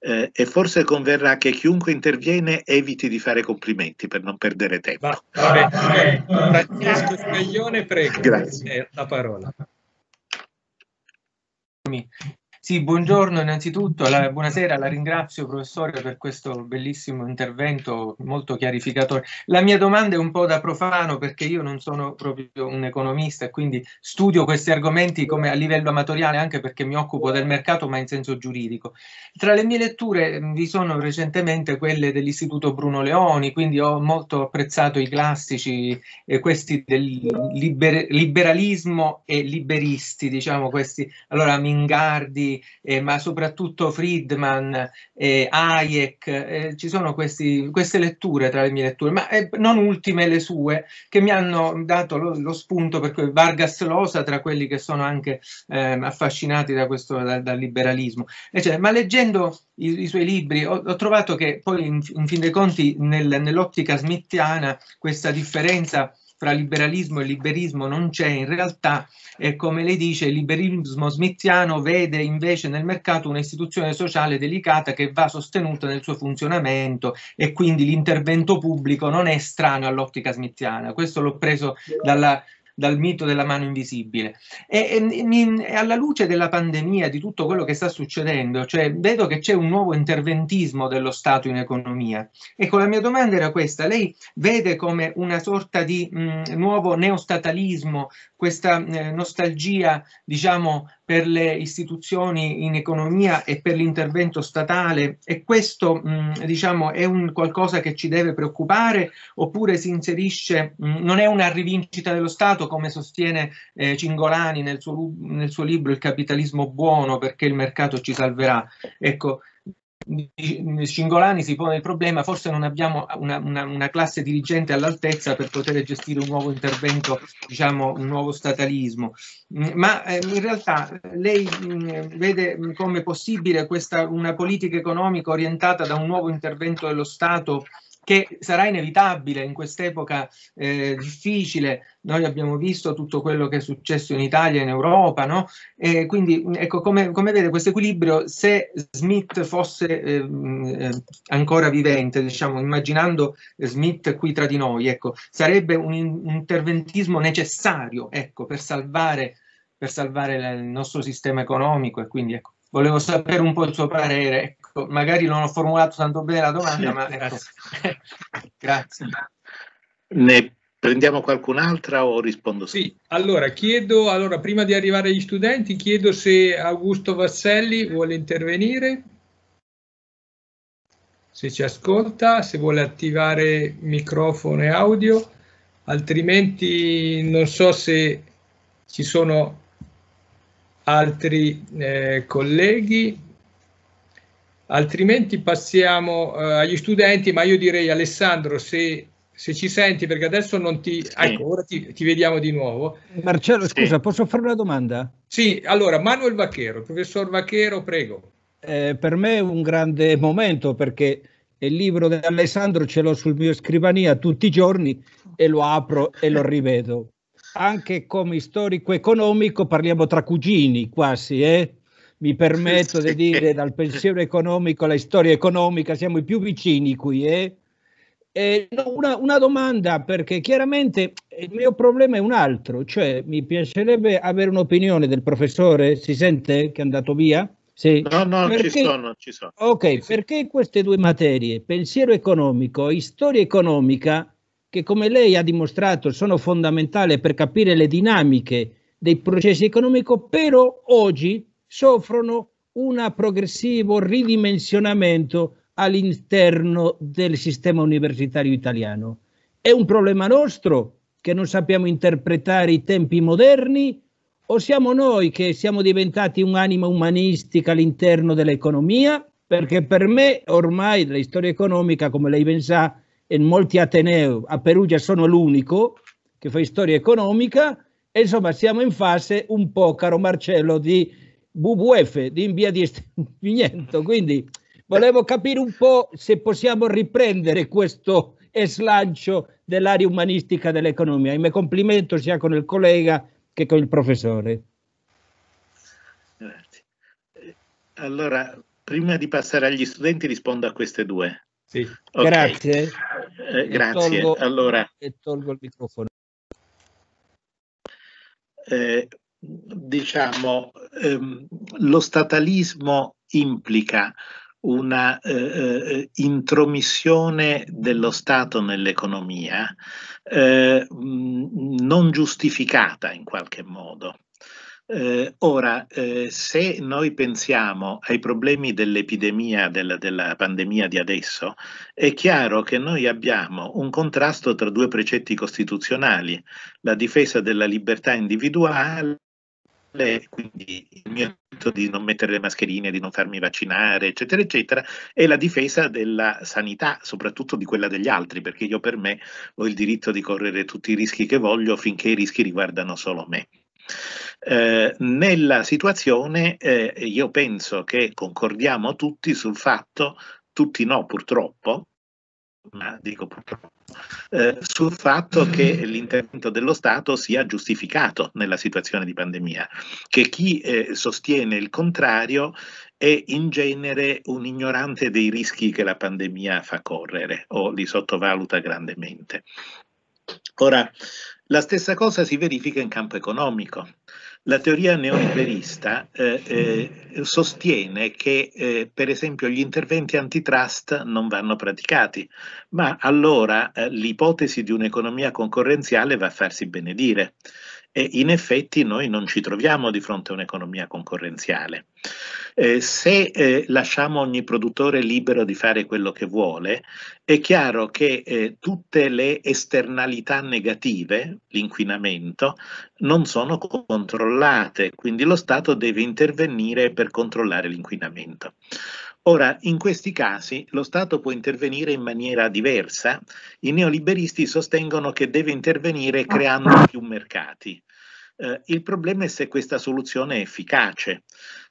eh, e forse converrà che chiunque interviene eviti di fare complimenti per non perdere tempo. Va, va bene, Francesco Scaglione, prego. Grazie. Eh, la parola. Sì, buongiorno innanzitutto, la, buonasera, la ringrazio professore per questo bellissimo intervento molto chiarificatore. La mia domanda è un po' da profano perché io non sono proprio un economista e quindi studio questi argomenti a livello amatoriale anche perché mi occupo del mercato ma in senso giuridico. Tra le mie letture mm, vi sono recentemente quelle dell'Istituto Bruno Leoni, quindi ho molto apprezzato i classici, eh, questi del liber liberalismo e liberisti, diciamo questi, allora Mingardi, eh, ma soprattutto Friedman, eh, Hayek, eh, ci sono questi, queste letture tra le mie letture, ma eh, non ultime le sue, che mi hanno dato lo, lo spunto per cui Vargas Losa tra quelli che sono anche ehm, affascinati da questo, da, dal liberalismo. Eccetera. Cioè, ma leggendo i, i suoi libri ho, ho, trovato che poi in, in fin dei conti nel, nell'ottica smittiana questa differenza fra liberalismo e liberismo non c'è, in realtà, e come lei dice, il liberismo smiziano vede invece nel mercato un'istituzione sociale delicata che va sostenuta nel suo funzionamento e quindi l'intervento pubblico non è strano all'ottica smiziana. Questo l'ho preso dalla dal mito della mano invisibile. E, e, e, alla luce della pandemia, di tutto quello che sta succedendo, cioè vedo che c'è un nuovo interventismo dello Stato in economia. Ecco, la mia domanda era questa, lei vede come una sorta di mh, mm, nuovo neostatalismo, questa eh, nostalgia, diciamo, per le istituzioni in economia e per l'intervento statale e questo mh, mm, diciamo è un qualcosa che ci deve preoccupare oppure si inserisce, mh, mm, non è una rivincita dello Stato come sostiene eh, Cingolani nel suo, nel suo libro Il capitalismo buono perché il mercato ci salverà. Ecco, Cingolani si pone il problema, forse non abbiamo una, una, una, classe dirigente all'altezza per poter gestire un nuovo intervento, diciamo un nuovo statalismo, mm, ma eh, in realtà lei mh, mm, vede mm, come possibile questa, una politica economica orientata da un nuovo intervento dello Stato che sarà inevitabile in quest'epoca eh, difficile. Noi abbiamo visto tutto quello che è successo in Italia e in Europa, no? E quindi, ecco, come, come vede questo equilibrio, se Smith fosse ehm, eh, ancora vivente, diciamo, immaginando Smith qui tra di noi, ecco, sarebbe un, interventismo necessario, ecco, per salvare, per salvare il nostro sistema economico e quindi, ecco, volevo sapere un po' il suo parere. Ecco, magari non ho formulato tanto bene la domanda, sì, ma ecco. grazie. Ne prendiamo qualcun'altra o rispondo sì? Sì, allora chiedo, allora, prima di arrivare agli studenti, chiedo se Augusto Vasselli vuole intervenire. Se ci ascolta, se vuole attivare microfono e audio, altrimenti non so se ci sono altri eh, colleghi. Altrimenti passiamo eh, agli studenti, ma io direi Alessandro se, se, ci senti, perché adesso non ti... Sì. Ecco, ora ti, ti, vediamo di nuovo. Marcello, scusa, sì. posso fare una domanda? Sì, allora Manuel Vacchero, professor Vacchero, prego. Eh, per me è un grande momento perché il libro di Alessandro ce l'ho sul mio scrivania tutti i giorni e lo apro e lo rivedo anche come storico economico parliamo tra cugini quasi, eh? mi permetto di dire dal pensiero economico alla storia economica, siamo i più vicini qui. Eh? Eh, una, una, domanda, perché chiaramente il mio problema è un altro, cioè mi piacerebbe avere un'opinione del professore, si sente che è andato via? Sì. No, no, perché, ci sono, ci sono. Ok, perché queste due materie, pensiero economico e storia economica, che come lei ha dimostrato sono fondamentali per capire le dinamiche dei processi economici, però oggi soffrono un progressivo ridimensionamento all'interno del sistema universitario italiano. È un problema nostro che non sappiamo interpretare i tempi moderni o siamo noi che siamo diventati un'anima umanistica all'interno dell'economia? Perché per me ormai la storia economica, come lei ben sa, e molti Ateneo, a Perugia sono l'unico che fa storia economica, e insomma siamo in fase un po', caro Marcello, di WWF, di in via di estinguimento, quindi volevo capire un po' se possiamo riprendere questo slancio dell'area umanistica dell'economia. Il mio complimento sia con il collega che con il professore. Grazie. Allora, prima di passare agli studenti rispondo a queste due. Sì. Okay. Grazie. Eh, grazie. Tolgo, allora, e tolgo il microfono. Eh, diciamo, ehm, lo statalismo implica una eh, eh intromissione dello Stato nell'economia eh, non giustificata in qualche modo. Eh, ora, eh, se noi pensiamo ai problemi dell'epidemia, della, della, pandemia di adesso, è chiaro che noi abbiamo un contrasto tra due precetti costituzionali, la difesa della libertà individuale, quindi il mio diritto di non mettere le mascherine, di non farmi vaccinare, eccetera, eccetera, e la difesa della sanità, soprattutto di quella degli altri, perché io per me ho il diritto di correre tutti i rischi che voglio finché i rischi riguardano solo me. Eh, nella situazione eh, io penso che concordiamo tutti sul fatto, tutti no purtroppo, ma dico purtroppo, eh, sul fatto che mm. l'intervento dello Stato sia giustificato nella situazione di pandemia, che chi eh, sostiene il contrario è in genere un ignorante dei rischi che la pandemia fa correre o li sottovaluta grandemente. Ora, la stessa cosa si verifica in campo economico. La teoria neoliberista eh, eh, sostiene che, eh, per esempio, gli interventi antitrust non vanno praticati, ma allora eh, l'ipotesi di un'economia concorrenziale va a farsi benedire e in effetti noi non ci troviamo di fronte a un'economia concorrenziale. Eh, se eh, lasciamo ogni produttore libero di fare quello che vuole, è chiaro che eh, tutte le esternalità negative, l'inquinamento, non sono controllate, quindi lo Stato deve intervenire per controllare l'inquinamento. Ora, in questi casi lo Stato può intervenire in maniera diversa. I neoliberisti sostengono che deve intervenire creando più mercati. Eh, il problema è se questa soluzione è efficace.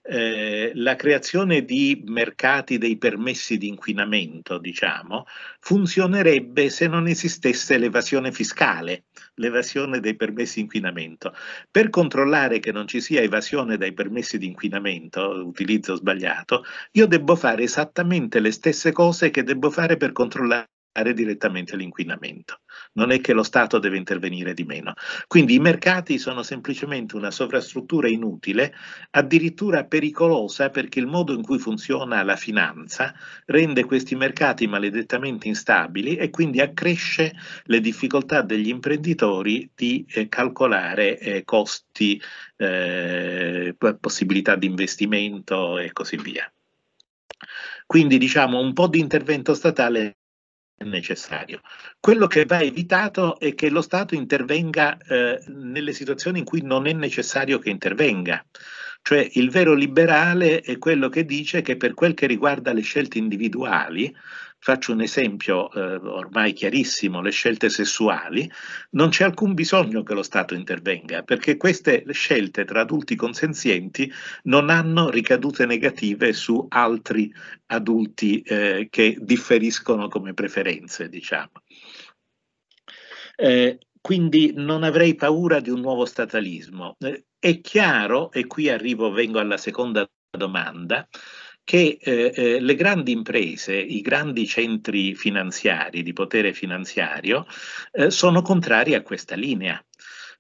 Eh, la creazione di mercati dei permessi di inquinamento, diciamo, funzionerebbe se non esistesse l'evasione fiscale, l'evasione dei permessi di inquinamento. Per controllare che non ci sia evasione dai permessi di inquinamento, utilizzo sbagliato, io devo fare esattamente le stesse cose che devo fare per controllare direttamente l'inquinamento. Non è che lo Stato deve intervenire di meno. Quindi i mercati sono semplicemente una sovrastruttura inutile, addirittura pericolosa perché il modo in cui funziona la finanza rende questi mercati maledettamente instabili e quindi accresce le difficoltà degli imprenditori di eh, calcolare eh, costi, eh, possibilità di investimento e così via. Quindi diciamo un po' di intervento statale necessario. Quello che va evitato è che lo Stato intervenga eh, nelle situazioni in cui non è necessario che intervenga. Cioè il vero liberale è quello che dice che per quel che riguarda le scelte individuali Faccio un esempio eh, ormai chiarissimo, le scelte sessuali, non c'è alcun bisogno che lo Stato intervenga perché queste scelte tra adulti consenzienti non hanno ricadute negative su altri adulti eh, che differiscono come preferenze, diciamo. Eh, quindi non avrei paura di un nuovo statalismo. Eh, è chiaro, e qui arrivo, vengo alla seconda domanda, che eh, eh, le grandi imprese, i grandi centri finanziari di potere finanziario eh, sono contrari a questa linea.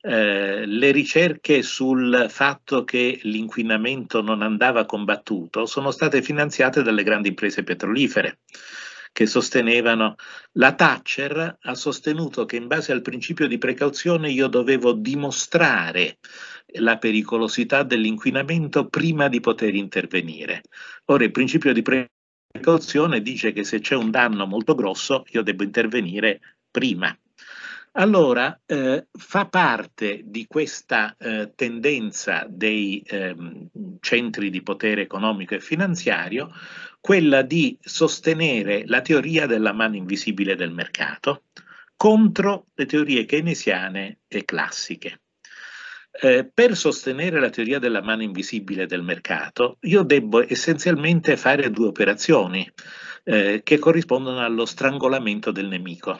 Eh, le ricerche sul fatto che l'inquinamento non andava combattuto sono state finanziate dalle grandi imprese petrolifere che sostenevano la Thatcher ha sostenuto che in base al principio di precauzione io dovevo dimostrare la pericolosità dell'inquinamento prima di poter intervenire. Ora il principio di precauzione dice che se c'è un danno molto grosso io devo intervenire prima. Allora, eh, fa parte di questa eh, tendenza dei ehm, centri di potere economico e finanziario quella di sostenere la teoria della mano invisibile del mercato contro le teorie keynesiane e classiche. Eh, per sostenere la teoria della mano invisibile del mercato, io devo essenzialmente fare due operazioni eh, che corrispondono allo strangolamento del nemico.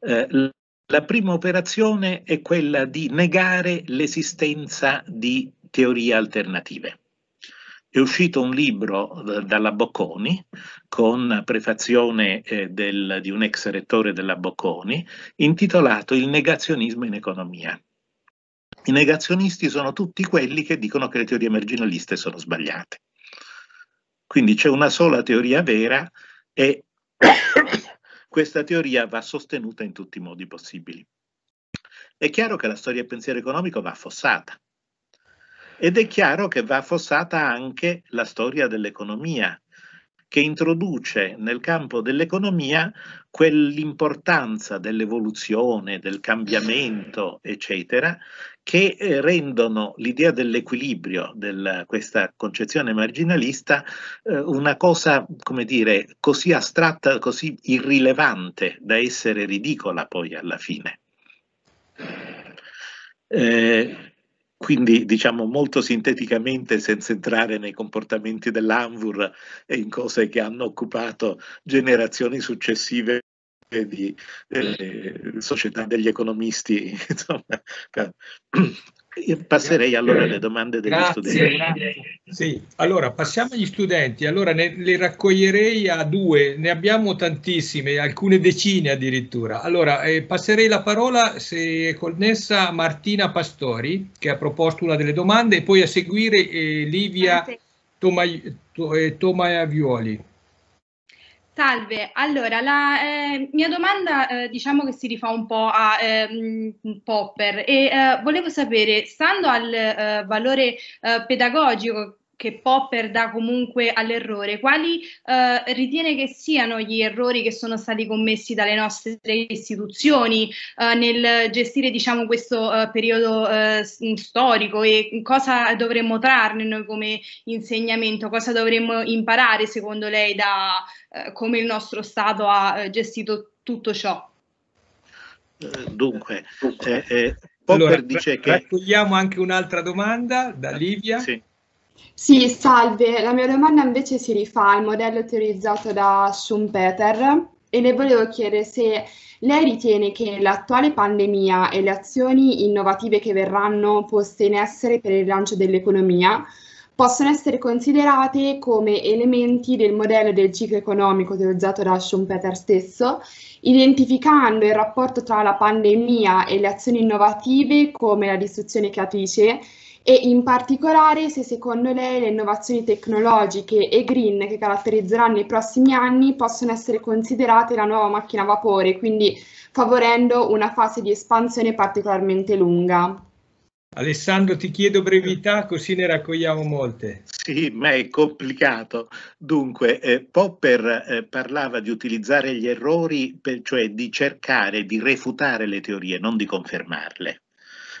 Eh, la prima operazione è quella di negare l'esistenza di teorie alternative. È uscito un libro eh, dalla Bocconi con prefazione eh, del, di un ex rettore della Bocconi intitolato Il negazionismo in economia. I negazionisti sono tutti quelli che dicono che le teorie marginaliste sono sbagliate. Quindi c'è una sola teoria vera e questa teoria va sostenuta in tutti i modi possibili. È chiaro che la storia del pensiero economico va affossata ed è chiaro che va affossata anche la storia dell'economia che introduce nel campo dell'economia quell'importanza dell'evoluzione, del cambiamento, eccetera, che eh, rendono l'idea dell'equilibrio, di questa concezione marginalista, eh, una cosa, come dire, così astratta, così irrilevante da essere ridicola poi alla fine. Eh, quindi, diciamo molto sinteticamente, senza entrare nei comportamenti dell'Anvur e in cose che hanno occupato generazioni successive di eh, società degli economisti, insomma, passerei allora alle eh, domande degli grazie, studenti. Grazie. Sì, allora passiamo agli studenti. Allora ne, le raccoglierei a due, ne abbiamo tantissime, alcune decine addirittura. Allora eh, passerei la parola, se è connessa, a Martina Pastori, che ha proposto una delle domande, e poi a seguire eh, Livia Tomai, eh, Tomaia Violi. Salve, allora la eh, mia domanda eh, diciamo che si rifà un po' a eh, Popper e eh, volevo sapere, stando al eh, valore eh, pedagogico che Popper dà comunque all'errore, quali eh, ritiene che siano gli errori che sono stati commessi dalle nostre istituzioni eh, nel gestire diciamo, questo eh, periodo storico e cosa dovremmo trarne noi come insegnamento, cosa dovremmo imparare secondo lei da, eh, come il nostro Stato ha eh, gestito tutto ciò. Eh, dunque, eh, allora, dice che... raccogliamo anche un'altra domanda da Livia. Sì. sì. salve. La mia domanda invece si rifà al modello teorizzato da Schumpeter e le volevo chiedere se lei ritiene che l'attuale pandemia e le azioni innovative che verranno poste in essere per il rilancio dell'economia possono essere considerate come elementi del modello del ciclo economico utilizzato da Schumpeter stesso, identificando il rapporto tra la pandemia e le azioni innovative come la distruzione creatrice e in particolare se secondo lei le innovazioni tecnologiche e green che caratterizzeranno i prossimi anni possono essere considerate la nuova macchina a vapore, quindi favorendo una fase di espansione particolarmente lunga. Alessandro, ti chiedo brevità, così ne raccogliamo molte. Sì, ma è complicato. Dunque, eh, Popper eh, parlava di utilizzare gli errori, per, cioè di cercare di refutare le teorie, non di confermarle.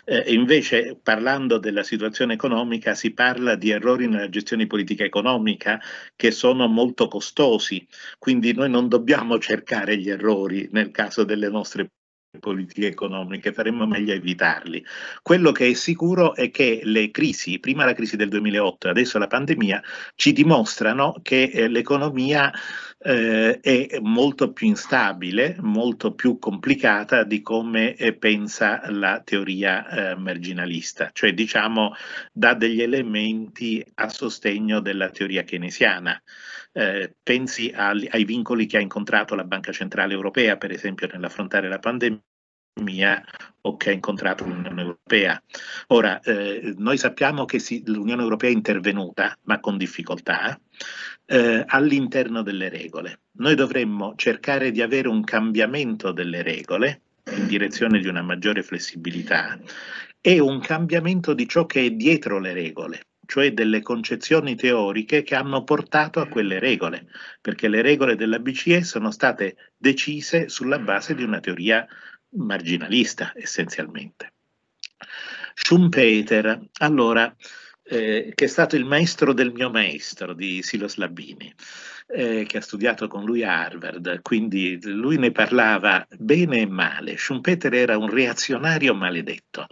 Eh, invece, parlando della situazione economica, si parla di errori nella gestione politica economica che sono molto costosi, quindi noi non dobbiamo cercare gli errori nel caso delle nostre politiche economiche, faremmo meglio a evitarli. Quello che è sicuro è che le crisi, prima la crisi del 2008 e adesso la pandemia, ci dimostrano che eh, l'economia eh, è molto più instabile, molto più complicata di come eh, pensa la teoria eh, marginalista, cioè diciamo dà degli elementi a sostegno della teoria keynesiana. Eh, pensi al, ai vincoli che ha incontrato la Banca Centrale Europea, per esempio, nell'affrontare la pandemia o che ha incontrato l'Unione Europea. Ora, eh, noi sappiamo che si, l'Unione Europea è intervenuta, ma con difficoltà, eh, all'interno delle regole. Noi dovremmo cercare di avere un cambiamento delle regole in direzione di una maggiore flessibilità e un cambiamento di ciò che è dietro le regole cioè delle concezioni teoriche che hanno portato a quelle regole, perché le regole della BCE sono state decise sulla base di una teoria marginalista essenzialmente. Schumpeter, allora, eh, che è stato il maestro del mio maestro di Silos Labini, eh, che ha studiato con lui a Harvard, quindi lui ne parlava bene e male. Schumpeter era un reazionario maledetto,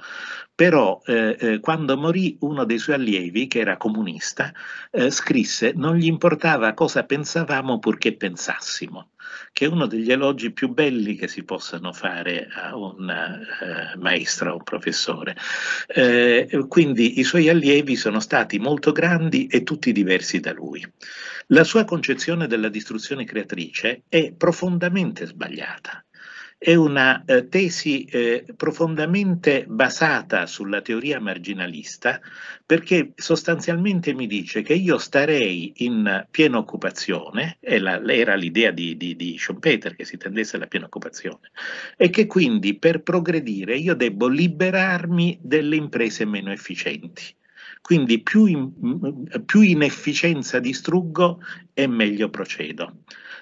però eh, eh quando morì uno dei suoi allievi, che era comunista, eh, scrisse non gli importava cosa pensavamo purché pensassimo che è uno degli elogi più belli che si possano fare a un eh, maestro, a un professore. Eh, quindi i suoi allievi sono stati molto grandi e tutti diversi da lui. La sua concezione concezione della distruzione creatrice è profondamente sbagliata. È una eh, tesi eh, profondamente basata sulla teoria marginalista perché sostanzialmente mi dice che io starei in piena occupazione, la, era l'idea di, di, di Schumpeter che si tendesse alla piena occupazione, e che quindi per progredire io debbo liberarmi delle imprese meno efficienti. Quindi più, in, mm, più inefficienza distruggo e meglio procedo.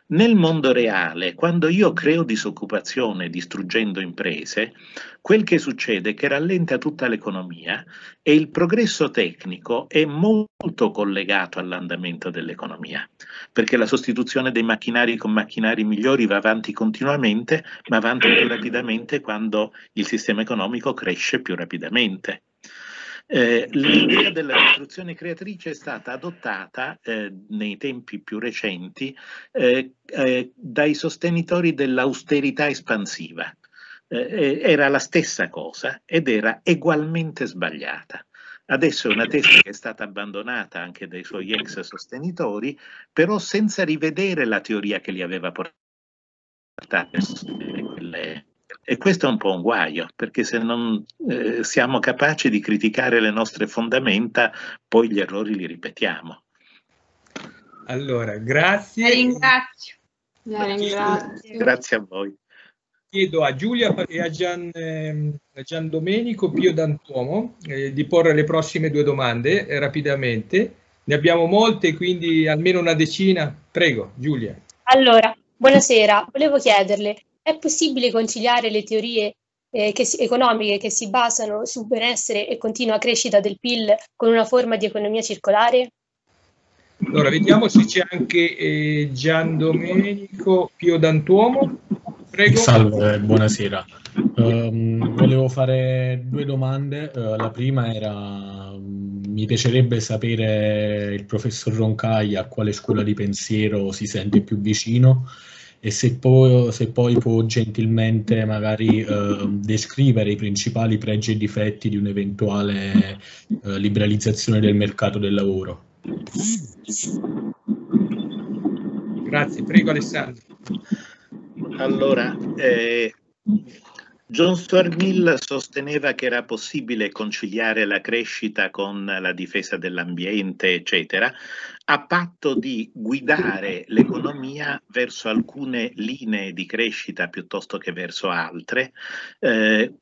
Nel mondo reale, quando io creo disoccupazione distruggendo imprese, quel che succede è che rallenta tutta l'economia e il progresso tecnico è molto collegato all'andamento dell'economia, perché la sostituzione dei macchinari con macchinari migliori va avanti continuamente, ma va avanti più rapidamente quando il sistema economico cresce più rapidamente. Eh, l'idea della costruzione creatrice è stata adottata eh, nei tempi più recenti eh, eh dai sostenitori dell'austerità espansiva. Eh, era la stessa cosa ed era ugualmente sbagliata. Adesso è una tesi che è stata abbandonata anche dai suoi ex sostenitori, però senza rivedere la teoria che li aveva portati a sostenere quelle e questo è un po' un guaio, perché se non eh, siamo capaci di criticare le nostre fondamenta, poi gli errori li ripetiamo. Allora, grazie. La ringrazio. La ringrazio. Grazie a voi. Chiedo a Giulia e a Gian, eh, Gian Domenico Pio D'Antuomo eh, di porre le prossime due domande eh, rapidamente. Ne abbiamo molte, quindi almeno una decina. Prego, Giulia. Allora, buonasera. Volevo chiederle è possibile conciliare le teorie eh, che si, economiche che si basano su benessere e continua crescita del PIL con una forma di economia circolare? Allora, vediamo se c'è anche eh, Gian Domenico Pio Dantuomo. Prego. Salve, buonasera. Um, volevo fare due domande. Uh, la prima era, um, mi piacerebbe sapere il professor Roncaglia a quale scuola di pensiero si sente più vicino e se poi, se poi può gentilmente magari eh, descrivere i principali pregi e difetti di un'eventuale eh, liberalizzazione del mercato del lavoro. Grazie, prego Alessandro. Allora, eh, John Stuart Mill sosteneva che era possibile conciliare la crescita con la difesa dell'ambiente, eccetera, a patto di guidare l'economia verso alcune linee di crescita piuttosto che verso altre, eh,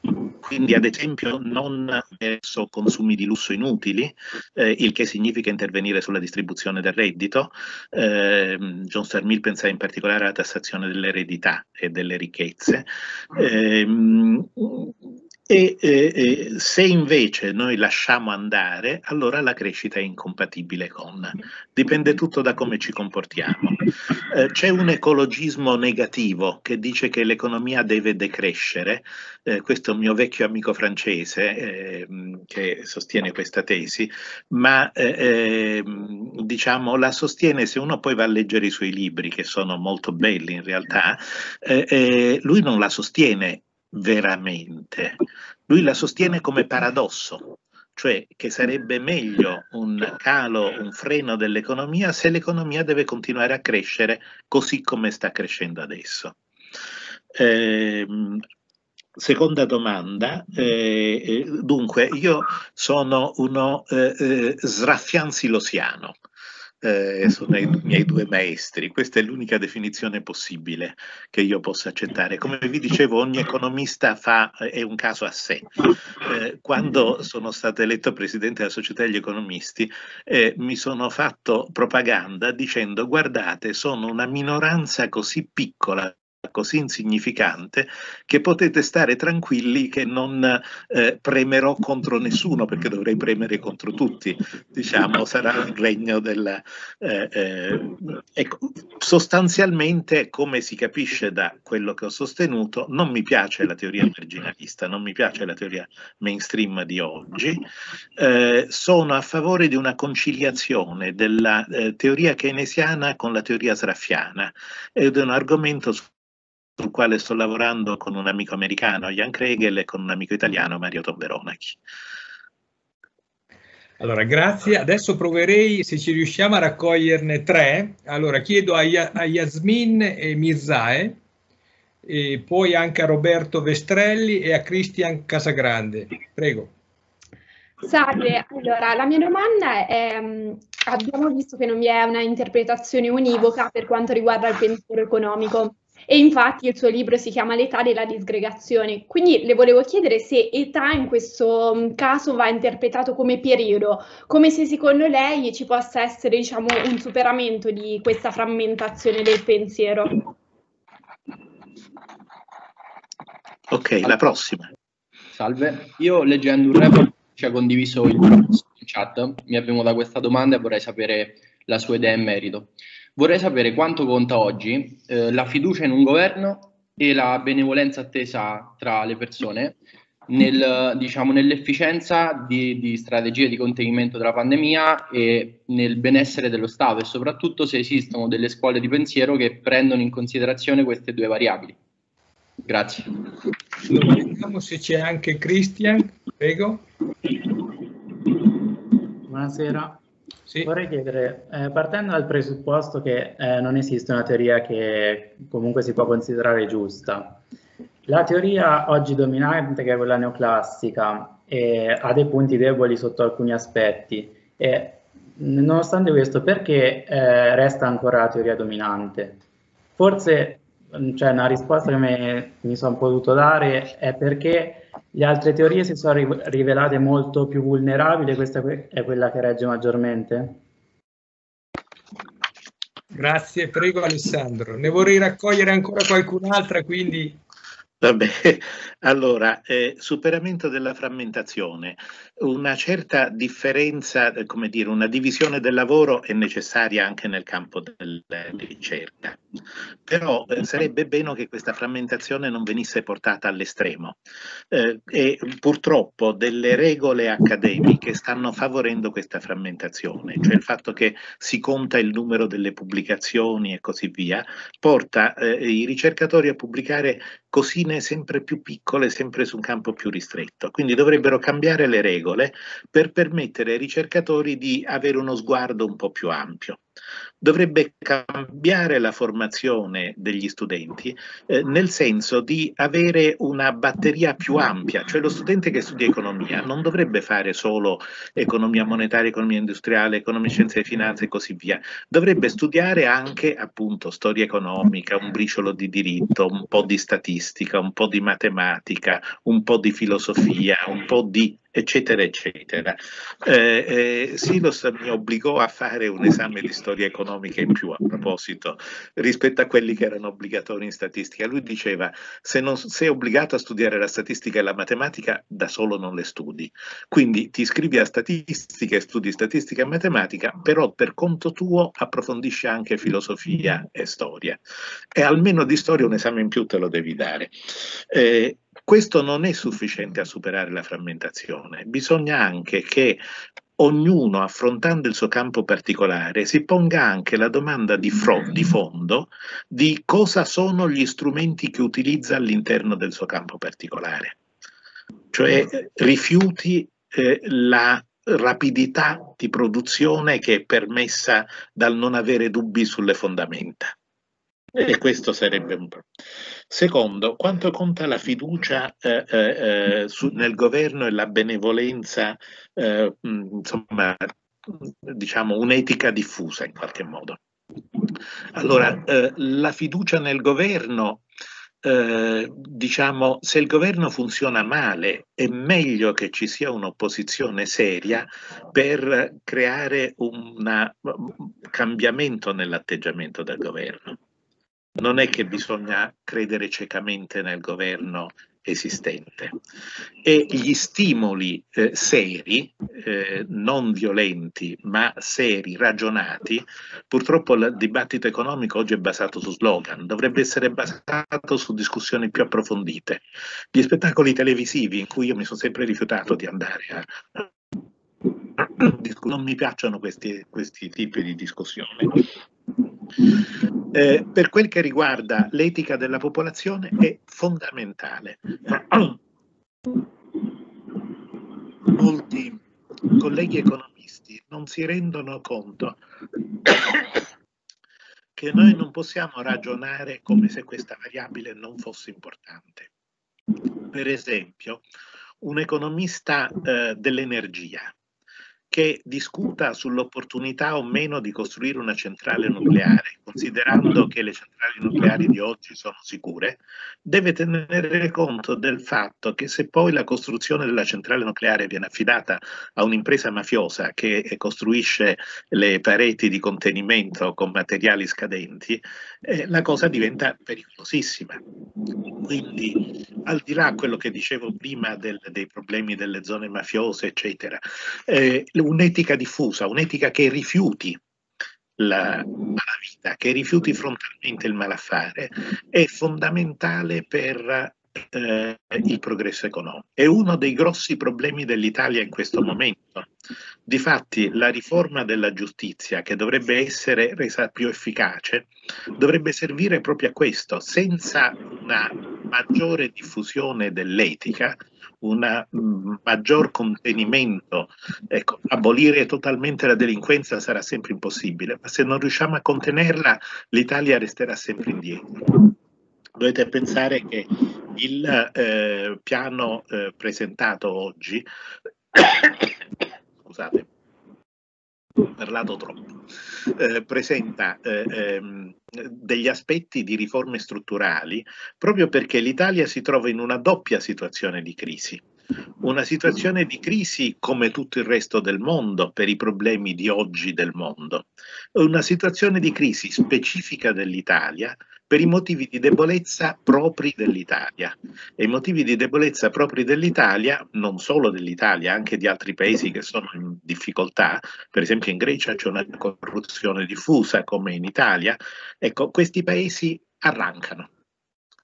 quindi ad esempio non verso consumi di lusso inutili, eh, il che significa intervenire sulla distribuzione del reddito. Eh, John Starmill pensa in particolare alla tassazione dell'eredità e delle ricchezze. Eh, e eh, se invece noi lasciamo andare, allora la crescita è incompatibile con. Dipende tutto da come ci comportiamo. Eh, c'è un ecologismo negativo che dice che l'economia deve decrescere. Eh, questo è un mio vecchio amico francese ehm, che sostiene questa tesi, ma eh, ehm, diciamo la sostiene se uno poi va a leggere i suoi libri, che sono molto belli in realtà, eh, eh, lui non la sostiene veramente. Lui la sostiene come paradosso, cioè che sarebbe meglio un calo, un freno dell'economia se l'economia deve continuare a crescere così come sta crescendo adesso. Eh, seconda domanda, eh, eh, dunque io sono uno eh, eh, sraffianzilosiano, eh, sono i miei due maestri. Questa è l'unica definizione possibile che io possa accettare. Come vi dicevo, ogni economista fa, è un caso a sé. Eh, quando sono stato eletto presidente della Società degli Economisti, eh, mi sono fatto propaganda dicendo guardate, sono una minoranza così piccola così insignificante che potete stare tranquilli che non eh, premerò contro nessuno perché dovrei premere contro tutti. Diciamo, sarà il regno del... Eh, eh, ecco, sostanzialmente, come si capisce da quello che ho sostenuto, non mi piace la teoria marginalista, non mi piace la teoria mainstream di oggi. Eh, sono a favore di una conciliazione della eh, teoria keynesiana con la teoria sraffiana ed è un argomento su sul quale sto lavorando con un amico americano, Jan Kregel, e con un amico italiano, Mario Tomberonachi. Allora, grazie. Adesso proverei se ci riusciamo a raccoglierne tre. Allora, chiedo a, Ia- a Yasmin e Mirzae, e poi anche a Roberto Vestrelli e a Cristian Casagrande. Prego. Salve, allora la mia domanda è, mm, abbiamo visto che non vi è una interpretazione univoca per quanto riguarda il pensiero economico e infatti il suo libro si chiama L'età della disgregazione. Quindi le volevo chiedere se età in questo mm, caso va interpretato come periodo, come se secondo lei ci possa essere diciamo, un superamento di questa frammentazione del pensiero. Ok, la prossima. Salve, io leggendo un report ci ha condiviso il in chat, mi è venuta questa domanda e vorrei sapere la sua idea in merito. Vorrei sapere quanto conta oggi eh, la fiducia in un governo e la benevolenza attesa tra le persone nel, diciamo, nell'efficienza di, di, strategie di contenimento della pandemia e nel benessere dello Stato e soprattutto se esistono delle scuole di pensiero che prendono in considerazione queste due variabili. Grazie. vediamo se c'è anche Cristian, prego. Buonasera. Sì. Vorrei chiedere, eh, partendo dal presupposto che eh, non esiste una teoria che comunque si può considerare giusta, la teoria oggi dominante, che è quella neoclassica, eh, ha dei punti deboli sotto alcuni aspetti e nonostante questo perché eh, resta ancora la teoria dominante? Forse mm, cioè, una risposta che mi, mi sono potuto dare è perché le altre teorie si sono rivelate molto più vulnerabili, questa è quella che regge maggiormente? Grazie, prego Alessandro. Ne vorrei raccogliere ancora qualcun'altra, quindi Vabbè, allora, eh, superamento della frammentazione. Una certa differenza, eh, come dire, una divisione del lavoro è necessaria anche nel campo della ricerca, però eh, sarebbe bene che questa frammentazione non venisse portata all'estremo eh, e purtroppo delle regole accademiche stanno favorendo questa frammentazione, cioè il fatto che si conta il numero delle pubblicazioni e così via, porta eh, i ricercatori a pubblicare così pedine sempre più piccole, sempre su un campo più ristretto. Quindi dovrebbero cambiare le regole per permettere ai ricercatori di avere uno sguardo un po' più ampio dovrebbe cambiare la formazione degli studenti eh, nel senso di avere una batteria più ampia, cioè lo studente che studia economia non dovrebbe fare solo economia monetaria, economia industriale, economia scienze e finanze e così via, dovrebbe studiare anche appunto storia economica, un briciolo di diritto, un po' di statistica, un po' di matematica, un po' di filosofia, un po' di eccetera, eccetera. Eh, eh, Silos mi obbligò a fare un esame di storia economica in più a proposito, rispetto a quelli che erano obbligatori in statistica. Lui diceva, se non sei obbligato a studiare la statistica e la matematica, da solo non le studi. Quindi ti iscrivi a statistica e studi statistica e matematica, però per conto tuo approfondisci anche filosofia e storia. E almeno di storia un esame in più te lo devi dare. Eh, questo non è sufficiente a superare la frammentazione, bisogna anche che ognuno affrontando il suo campo particolare si ponga anche la domanda di, di, fondo di cosa sono gli strumenti che utilizza all'interno del suo campo particolare. Cioè rifiuti eh, la rapidità di produzione che è permessa dal non avere dubbi sulle fondamenta e questo sarebbe un problema. Secondo, quanto conta la fiducia eh, eh, eh, su, nel governo e la benevolenza, eh, insomma, diciamo un'etica diffusa in qualche modo? Allora, eh, la fiducia nel governo eh, diciamo, se il governo funziona male, è meglio che ci sia un'opposizione seria per creare un cambiamento nell'atteggiamento del governo non è che bisogna credere ciecamente nel governo esistente e gli stimoli eh, seri, eh, non violenti, ma seri, ragionati, purtroppo il dibattito economico oggi è basato su slogan, dovrebbe essere basato su discussioni più approfondite. Gli spettacoli televisivi in cui io mi sono sempre rifiutato di andare a... Non mi piacciono questi, questi tipi di discussione. Eh, per quel che riguarda l'etica della popolazione è fondamentale. Molti colleghi economisti non si rendono conto che noi non possiamo ragionare come se questa variabile non fosse importante. Per esempio, un economista eh, dell'energia che discuta sull'opportunità o meno di costruire una centrale nucleare, considerando che le centrali nucleari di oggi sono sicure, deve tenere conto del fatto che se poi la costruzione della centrale nucleare viene affidata a un'impresa mafiosa che eh, costruisce le pareti di contenimento con materiali scadenti, eh, la cosa diventa pericolosissima. Quindi, al di là di quello che dicevo prima del, dei problemi delle zone mafiose, eccetera, eh, un'etica diffusa, un'etica che rifiuti la malavita, che rifiuti frontalmente il malaffare, è fondamentale per eh, il progresso economico. È uno dei grossi problemi dell'Italia in questo momento. Difatti la riforma della giustizia, che dovrebbe essere resa più efficace, dovrebbe servire proprio a questo. Senza una maggiore diffusione dell'etica, un eh, mm, maggior contenimento. Ecco, abolire totalmente la delinquenza sarà sempre impossibile, ma se non riusciamo a contenerla l'Italia resterà sempre indietro. Dovete pensare che il eh, piano eh, presentato oggi, scusate, parlato troppo, eh, presenta eh, ehm, degli aspetti di riforme strutturali proprio perché l'Italia si trova in una doppia situazione di crisi. Una situazione di crisi come tutto il resto del mondo per i problemi di oggi del mondo, una situazione di crisi specifica dell'Italia per i motivi di debolezza propri dell'Italia. E i motivi di debolezza propri dell'Italia, non solo dell'Italia, anche di altri paesi che sono in difficoltà, per esempio in Grecia c'è una corruzione diffusa come in Italia, ecco, questi paesi arrancano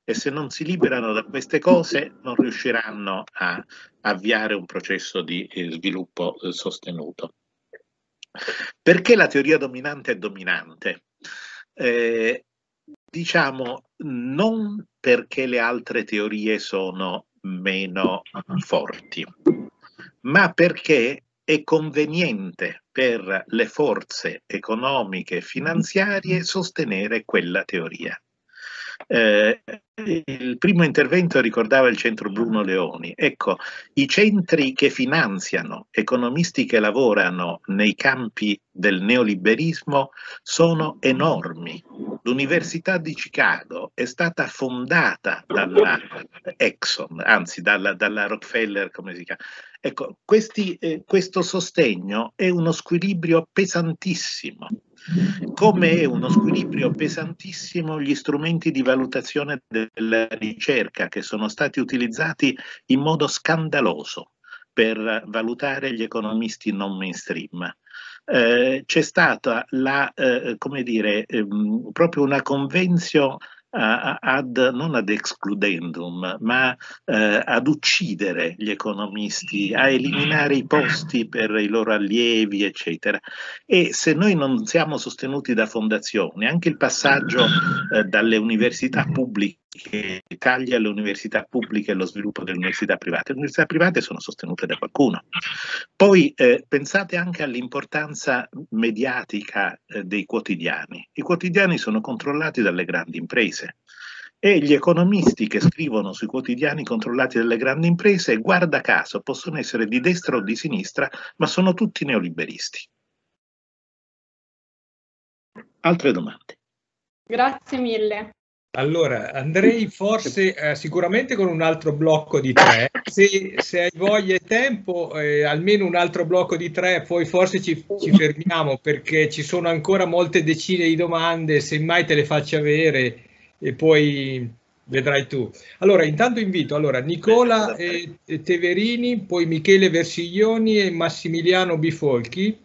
e se non si liberano da queste cose non riusciranno a avviare un processo di eh, sviluppo eh, sostenuto. Perché la teoria dominante è dominante? Eh, diciamo non perché le altre teorie sono meno forti, ma perché è conveniente per le forze economiche e finanziarie sostenere quella teoria. Eh, il primo intervento ricordava il centro Bruno Leoni. Ecco, i centri che finanziano economisti che lavorano nei campi del neoliberismo sono enormi L'Università di Chicago è stata fondata dalla Exxon, anzi dalla, dalla Rockefeller, come si chiama. Ecco, questi, eh, questo sostegno è uno squilibrio pesantissimo, come è uno squilibrio pesantissimo gli strumenti di valutazione della ricerca che sono stati utilizzati in modo scandaloso per valutare gli economisti non mainstream. Eh, c'è stata la, eh, come dire, ehm, proprio una convenzione eh, ad, non ad excludendum, ma eh, ad uccidere gli economisti, a eliminare i posti per i loro allievi, eccetera. E se noi non siamo sostenuti da fondazioni, anche il passaggio eh, dalle università pubbliche che taglia le università pubbliche e lo sviluppo delle università private. Le università private sono sostenute da qualcuno. Poi eh, pensate anche all'importanza mediatica eh, dei quotidiani. I quotidiani sono controllati dalle grandi imprese e gli economisti che scrivono sui quotidiani controllati dalle grandi imprese, guarda caso, possono essere di destra o di sinistra, ma sono tutti neoliberisti. Altre domande? Grazie mille. Allora, andrei forse eh, sicuramente con un altro blocco di tre. Se, se hai voglia e tempo, eh, almeno un altro blocco di tre, poi forse ci, ci, fermiamo perché ci sono ancora molte decine di domande, semmai te le faccio avere e poi vedrai tu. Allora, intanto invito allora, Nicola e, e Teverini, poi Michele Versiglioni e Massimiliano Bifolchi,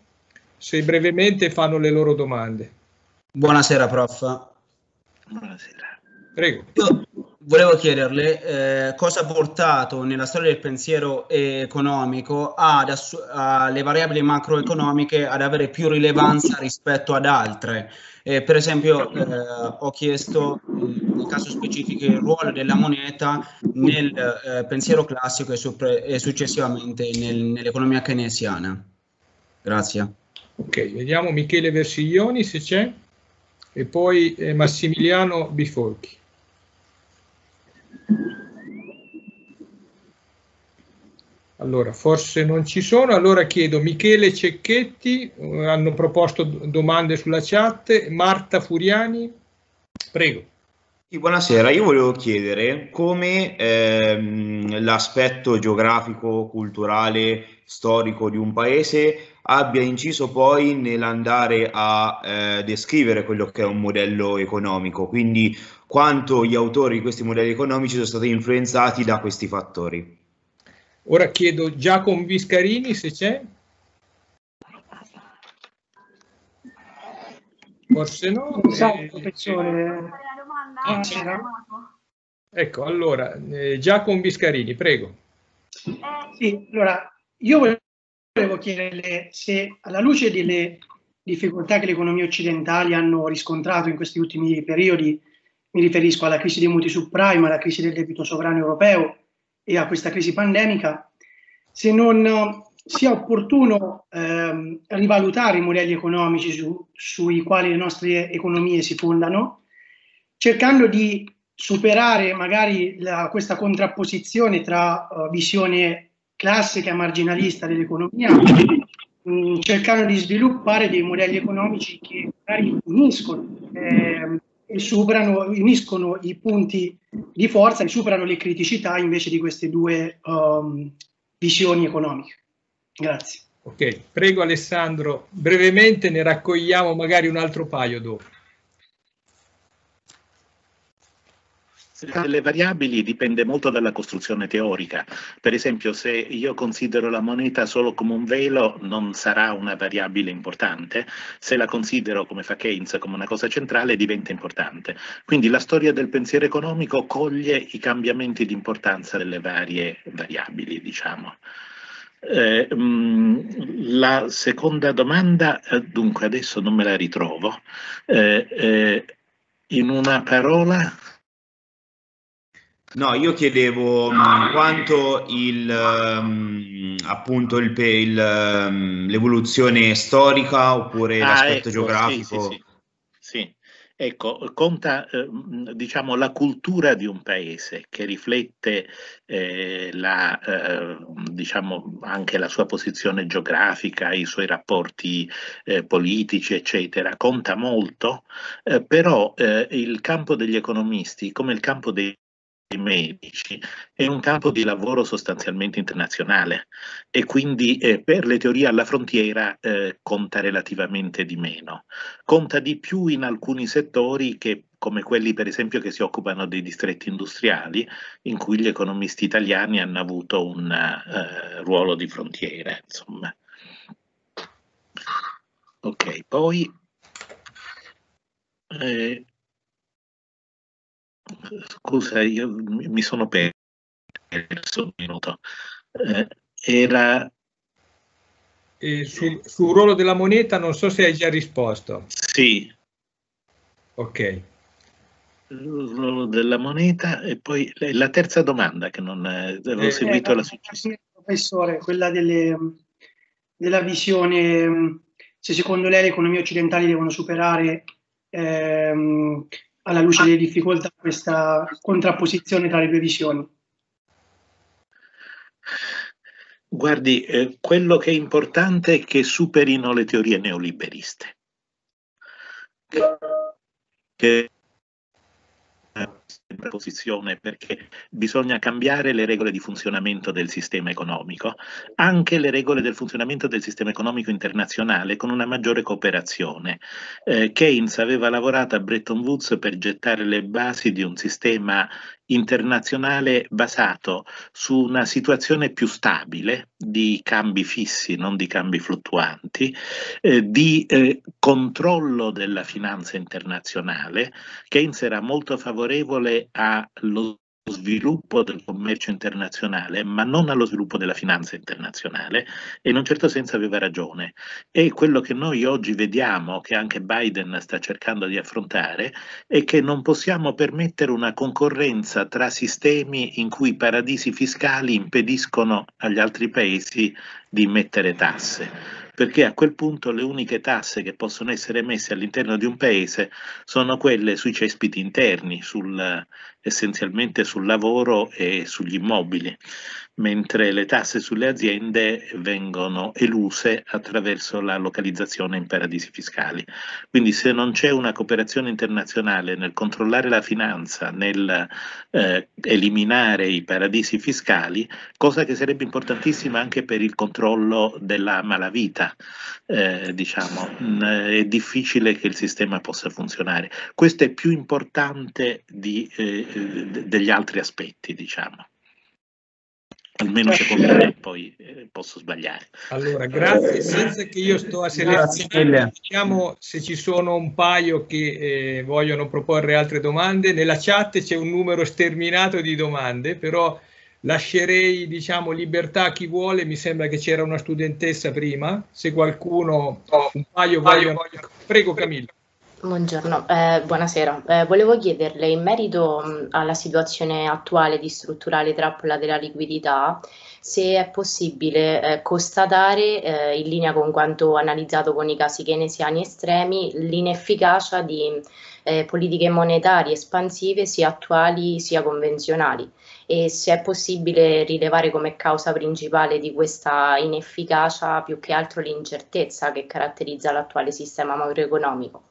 se brevemente fanno le loro domande. Buonasera, prof. Buonasera. Prego. Io volevo chiederle eh, cosa ha portato nella storia del pensiero economico alle assu- variabili macroeconomiche ad avere più rilevanza rispetto ad altre. Eh, per esempio, eh, ho chiesto mm, nel caso specifico il ruolo della moneta nel eh, pensiero classico e, supre- e successivamente nel, nell'economia keynesiana. Grazie. Ok, vediamo Michele Versiglioni se c'è e poi eh, Massimiliano Bifolchi. Allora, forse non ci sono, allora chiedo Michele Cecchetti, eh, hanno proposto domande sulla chat, Marta Furiani, prego. Buonasera, io volevo chiedere come ehm, l'aspetto geografico, culturale, storico di un paese abbia inciso poi nell'andare a eh, descrivere quello che è un modello economico, quindi quanto gli autori di questi modelli economici sono stati influenzati da questi fattori. Ora chiedo Giacomo Viscarini se c'è. Forse no. Eh, esatto, ah, eh, professore. ecco, allora, eh, Giacomo Viscarini, prego. Eh, sì, allora, io volevo chiedere se alla luce delle difficoltà che le economie occidentali hanno riscontrato in questi ultimi periodi, mi riferisco alla crisi dei mutui subprime, alla crisi del debito sovrano europeo e a questa crisi pandemica, se non eh, sia opportuno ehm, rivalutare i modelli economici su, sui quali le nostre economie si fondano, cercando di superare magari la, questa contrapposizione tra uh, visione classica e marginalista dell'economia, mh, mm, cercando di sviluppare dei modelli economici che magari uniscono eh, superano, uniscono i punti di forza e superano le criticità invece di queste due um, visioni economiche. Grazie. Ok, prego Alessandro, brevemente ne raccogliamo magari un altro paio dopo. distribuzione delle variabili dipende molto dalla costruzione teorica. Per esempio, se io considero la moneta solo come un velo, non sarà una variabile importante. Se la considero, come fa Keynes, come una cosa centrale, diventa importante. Quindi la storia del pensiero economico coglie i cambiamenti di importanza delle varie variabili, diciamo. Eh, mh, mm, la seconda domanda, eh, dunque adesso non me la ritrovo, eh, eh in una parola... No, io chiedevo mm, quanto il, mm, appunto il, il, mm, l'evoluzione storica oppure ah, l'aspetto ecco, geografico. Sì, sì, sì. sì, ecco, conta eh, diciamo la cultura di un paese che riflette eh, la, eh, diciamo, anche la sua posizione geografica, i suoi rapporti eh, politici, eccetera. Conta molto, eh, però il campo degli economisti, come il campo dei medici è un campo di lavoro sostanzialmente internazionale e quindi eh, per le teorie alla frontiera eh, conta relativamente di meno. Conta di più in alcuni settori che, come quelli per esempio che si occupano dei distretti industriali, in cui gli economisti italiani hanno avuto un eh, ruolo di frontiera. Insomma. Ok, poi eh, scusa, io mi sono perso un minuto. Eh, era eh, sul, sul, ruolo della moneta non so se hai già risposto. Sì. Ok. Il ruolo della moneta e poi la terza domanda che non eh, avevo eh, seguito eh, la successiva. Professore, quella delle, mm, della visione, mm, se secondo lei le economie occidentali devono superare ehm, alla luce delle difficoltà questa contrapposizione tra le due visioni? Guardi, eh, quello che è importante è che superino le teorie neoliberiste. Che, che posizione perché bisogna cambiare le regole di funzionamento del sistema economico, anche le regole del funzionamento del sistema economico internazionale con una maggiore cooperazione. Eh, Keynes aveva lavorato a Bretton Woods per gettare le basi di un sistema internazionale basato su una situazione più stabile di cambi fissi, non di cambi fluttuanti, eh, di eh, controllo della finanza internazionale. Keynes era molto favorevole allo sviluppo del commercio internazionale, ma non allo sviluppo della finanza internazionale e in un certo senso aveva ragione. E quello che noi oggi vediamo, che anche Biden sta cercando di affrontare, è che non possiamo permettere una concorrenza tra sistemi in cui i paradisi fiscali impediscono agli altri paesi di mettere tasse perché a quel punto le uniche tasse che possono essere messe all'interno di un paese sono quelle sui cespiti interni, sul, essenzialmente sul lavoro e sugli immobili mentre le tasse sulle aziende vengono eluse attraverso la localizzazione in paradisi fiscali. Quindi se non c'è una cooperazione internazionale nel controllare la finanza, nel eh, eliminare i paradisi fiscali, cosa che sarebbe importantissima anche per il controllo della malavita, eh, diciamo, mm, è difficile che il sistema possa funzionare. Questo è più importante di, eh, eh degli altri aspetti, diciamo almeno secondo me, poi eh, posso sbagliare. Allora, grazie, eh, senza che io sto a selezionare, vediamo se ci sono un paio che eh, vogliono proporre altre domande, nella chat c'è un numero sterminato di domande, però lascerei diciamo, libertà a chi vuole, mi sembra che c'era una studentessa prima, se qualcuno, oh, un paio, vogliono... Prego Camillo. Buongiorno, eh, buonasera. Eh, volevo chiederle in merito mh, mm, alla situazione attuale di strutturale trappola della liquidità, se è possibile eh, constatare, eh, in linea con quanto analizzato con i casi keynesiani estremi, l'inefficacia di eh, politiche monetarie espansive sia attuali sia convenzionali e se è possibile rilevare come causa principale di questa inefficacia più che altro l'incertezza che caratterizza l'attuale sistema macroeconomico.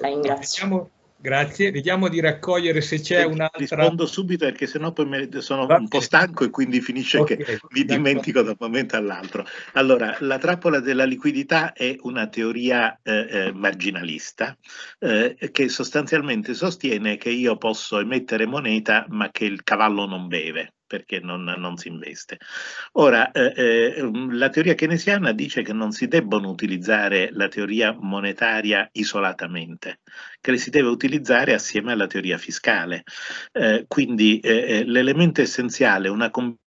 La ringrazio. Vediamo, grazie, vediamo di raccogliere se c'è eh, un'altra. Rispondo subito perché sennò poi me, sono grazie. un po' stanco e quindi finisce okay, che mi dimentico da un momento all'altro. Allora, la trappola della liquidità è una teoria eh, eh, marginalista eh, che sostanzialmente sostiene che io posso emettere moneta ma che il cavallo non beve perché non, non, si investe. Ora, eh, eh, um, la teoria keynesiana dice che non si debbono utilizzare la teoria monetaria isolatamente, che si deve utilizzare assieme alla teoria fiscale. Eh, quindi eh, eh, l'elemento essenziale è una combinazione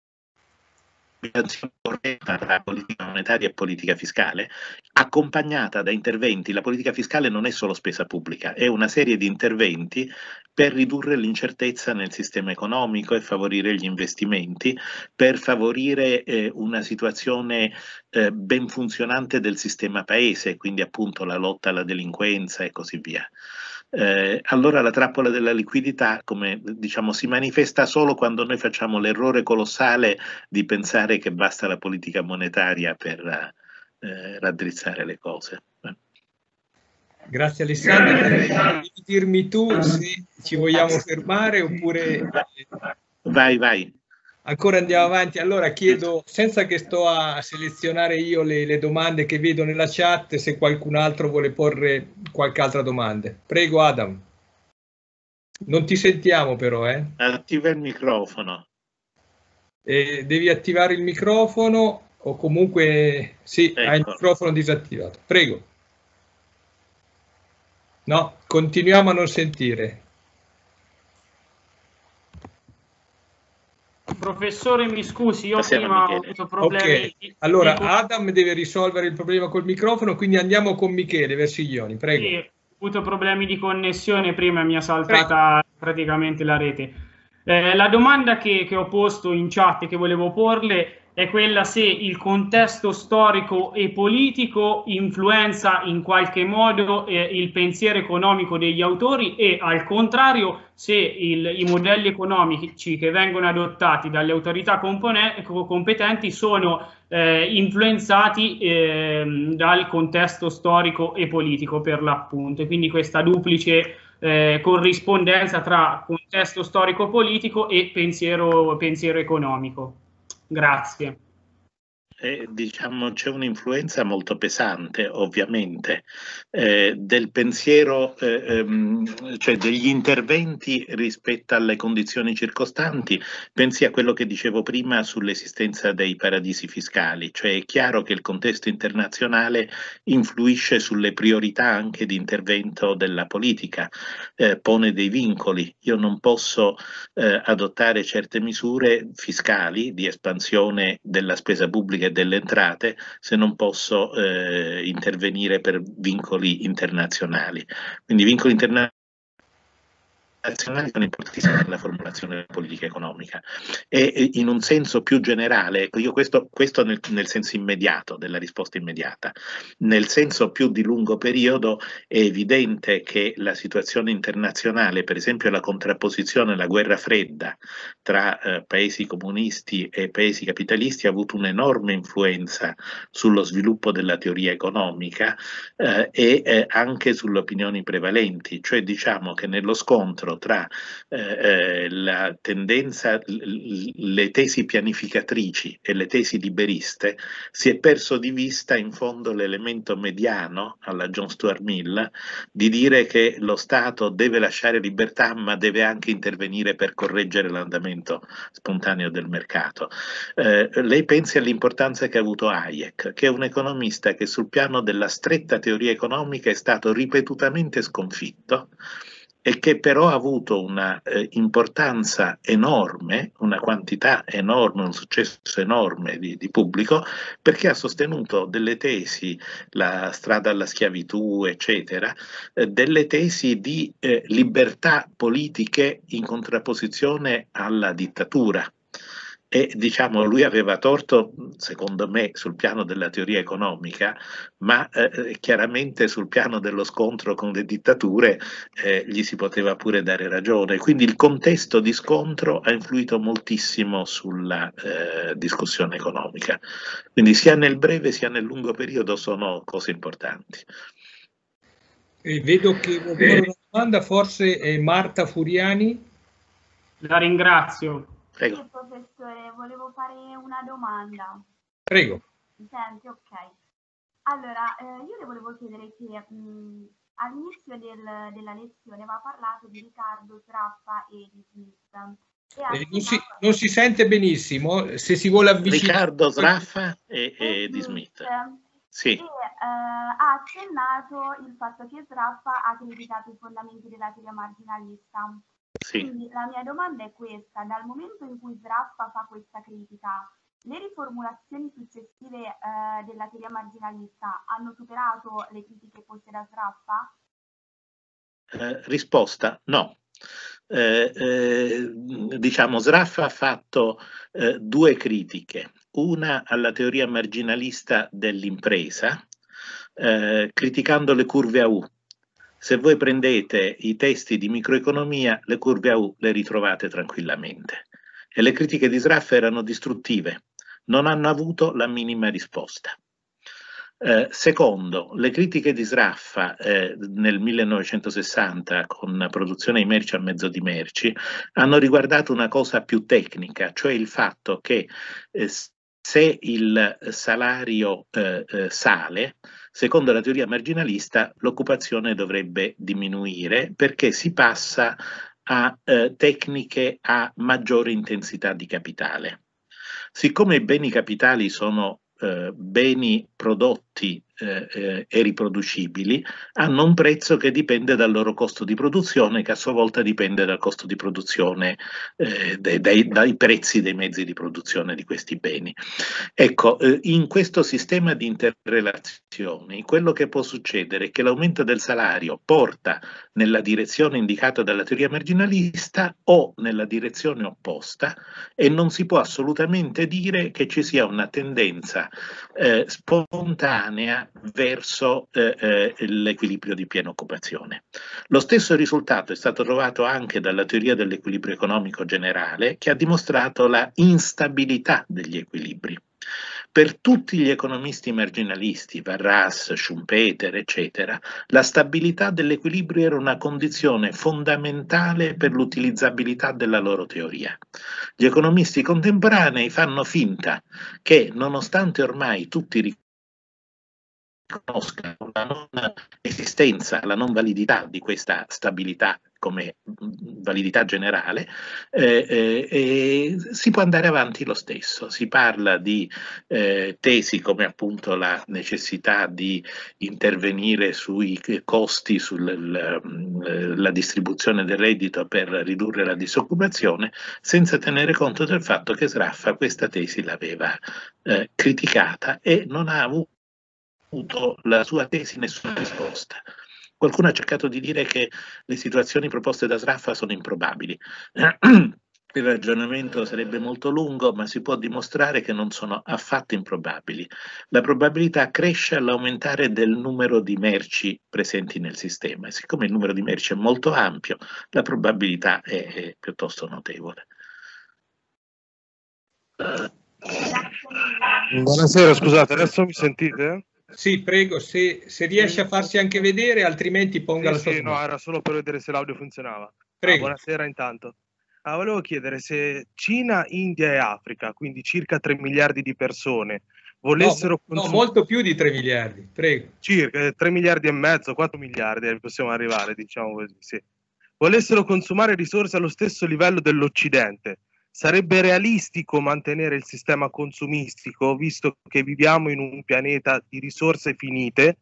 corretta tra politica monetaria e politica fiscale, accompagnata da interventi, la politica fiscale non è solo spesa pubblica, è una serie di interventi per ridurre l'incertezza nel sistema economico e favorire gli investimenti, per favorire eh, una situazione eh, ben funzionante del sistema paese, quindi appunto la lotta alla delinquenza e così via. Eh, allora la trappola della liquidità, come diciamo, si manifesta solo quando noi facciamo l'errore colossale di pensare che basta la politica monetaria per eh, raddrizzare le cose. Eh. Grazie Alessandro. Devi dirmi tu se ci vogliamo fermare oppure... Eh, vai, vai. Ancora andiamo avanti. Allora chiedo, senza che sto a selezionare io le, le domande che vedo nella chat, se qualcun altro vuole porre qualche altra domanda. Prego Adam. Non ti sentiamo però, eh? Attiva il microfono. Eh, devi attivare il microfono o comunque sì, ecco. hai il microfono disattivato. Prego. No, continuiamo a non sentire. Professore, mi scusi, io Passiamo prima ho avuto problemi. Okay. Allora, Adam deve risolvere il problema col microfono, quindi andiamo con Michele Versiglioni, prego. Sì, ho avuto problemi di connessione prima, mi ha saltata prego. praticamente la rete. Eh, la domanda che, che ho posto in chat e che volevo porle è quella se il contesto storico e politico influenza in qualche modo eh, il pensiero economico degli autori e al contrario se il, i modelli economici che vengono adottati dalle autorità competenti sono eh, influenzati eh, dal contesto storico e politico per l'appunto. E quindi questa duplice eh, corrispondenza tra contesto storico-politico e pensiero, pensiero economico. Grazie eh, diciamo, c'è un'influenza molto pesante, ovviamente, eh, del pensiero, eh, ehm, cioè degli interventi rispetto alle condizioni circostanti. Pensi a quello che dicevo prima sull'esistenza dei paradisi fiscali, cioè è chiaro che il contesto internazionale influisce sulle priorità anche di intervento della politica, eh, pone dei vincoli. Io non posso eh, adottare certe misure fiscali di espansione della spesa pubblica delle entrate se non posso eh, intervenire per vincoli internazionali. Quindi vincoli internazionali nazionali sono importantissime nella formulazione della politica economica e, in un senso più generale, ecco io questo, questo nel, nel, senso immediato della risposta immediata, nel senso più di lungo periodo è evidente che la situazione internazionale, per esempio la contrapposizione, la guerra fredda tra eh, paesi comunisti e paesi capitalisti ha avuto un'enorme influenza sullo sviluppo della teoria economica eh, e eh, anche sulle opinioni prevalenti, cioè diciamo che nello scontro rapporto tra eh, eh, la tendenza, le tesi pianificatrici e le tesi liberiste, si è perso di vista in fondo l'elemento mediano alla John Stuart Mill di dire che lo Stato deve lasciare libertà ma deve anche intervenire per correggere l'andamento spontaneo del mercato. Eh, lei pensi all'importanza che ha avuto Hayek, che è un economista che sul piano della stretta teoria economica è stato ripetutamente sconfitto e che però ha avuto una eh, importanza enorme, una quantità enorme, un successo enorme di, di, pubblico, perché ha sostenuto delle tesi, la strada alla schiavitù, eccetera, eh, delle tesi di eh, libertà politiche in contrapposizione alla dittatura e diciamo, lui aveva torto, secondo me, sul piano della teoria economica, ma eh, eh, chiaramente sul piano dello scontro con le dittature eh, gli si poteva pure dare ragione. Quindi il contesto di scontro ha influito moltissimo sulla eh, discussione economica. Quindi sia nel breve sia nel lungo periodo sono cose importanti. E vedo che vuole eh. una domanda, forse è Marta Furiani. La ringrazio. Prego. Sì, professore, volevo fare una domanda. Prego. Senti, ok. Allora, eh, io le volevo chiedere che mm, all'inizio del, della lezione va parlato di Riccardo Traffa e di Smith. Eh, non, si, non si, sente benissimo, se si vuole avvicinare. Riccardo Traffa e, e, mm-hmm. di Smith. Smith. Eh, sì. E, eh, ha accennato il fatto che Traffa ha criticato i fondamenti della teoria marginalista. Sì. Quindi la mia domanda è questa, dal momento in cui Sraffa fa questa critica, le riformulazioni successive eh, della teoria marginalista hanno superato le critiche poste da Sraffa? Eh, risposta no. Eh, eh, diciamo, Sraffa ha fatto eh, due critiche, una alla teoria marginalista dell'impresa, eh, criticando le curve a U, se voi prendete i testi di microeconomia, le curve a U le ritrovate tranquillamente. E le critiche di Sraff erano distruttive, non hanno avuto la minima risposta. Eh, secondo, le critiche di Sraffa eh, nel 1960 con produzione di merci a mezzo di merci hanno riguardato una cosa più tecnica, cioè il fatto che eh, se il salario eh, eh, sale, Secondo la teoria marginalista l'occupazione dovrebbe diminuire perché si passa a eh, tecniche a maggiore intensità di capitale. Siccome i beni capitali sono eh, beni prodotti eh, eh, e riproducibili, hanno un prezzo che dipende dal loro costo di produzione, che a sua volta dipende dal costo di produzione, eh, dai, dai, dai, prezzi dei mezzi di produzione di questi beni. Ecco, eh, in questo sistema di interrelazioni, quello che può succedere è che l'aumento del salario porta nella direzione indicata dalla teoria marginalista o nella direzione opposta e non si può assolutamente dire che ci sia una tendenza eh, spontanea verso eh, eh, l'equilibrio di piena occupazione. Lo stesso risultato è stato trovato anche dalla teoria dell'equilibrio economico generale che ha dimostrato la instabilità degli equilibri. Per tutti gli economisti marginalisti, Varras, Schumpeter, eccetera, la stabilità dell'equilibrio era una condizione fondamentale per l'utilizzabilità della loro teoria. Gli economisti contemporanei fanno finta che, nonostante ormai tutti riconoscano la non esistenza, la non validità di questa stabilità come validità generale, eh, eh, si può andare avanti lo stesso. Si parla di eh, tesi come appunto la necessità di intervenire sui costi, sulla distribuzione del reddito per ridurre la disoccupazione, senza tenere conto del fatto che Sraffa questa tesi l'aveva eh, criticata e non ha avuto avuto la sua tesi nessuna risposta. Qualcuno ha cercato di dire che le situazioni proposte da Sraffa sono improbabili. Il ragionamento sarebbe molto lungo, ma si può dimostrare che non sono affatto improbabili. La probabilità cresce all'aumentare del numero di merci presenti nel sistema e siccome il numero di merci è molto ampio, la probabilità è, è piuttosto notevole. Eh. Buonasera, scusate, adesso mi sentite? Sì, prego, se, se riesce a farsi anche vedere, altrimenti ponga sì, la sua sì, no, era solo per vedere se l'audio funzionava. Ah, prego. Ah, buonasera intanto. Ah, volevo chiedere se Cina, India e Africa, quindi circa 3 miliardi di persone, volessero... No, consum- no molto più di 3 miliardi, prego. Circa 3 eh, miliardi e mezzo, 4 miliardi eh, possiamo arrivare, diciamo così, sì. Volessero consumare risorse allo stesso livello dell'Occidente, Sarebbe realistico mantenere il sistema consumistico, visto che viviamo in un pianeta di risorse finite,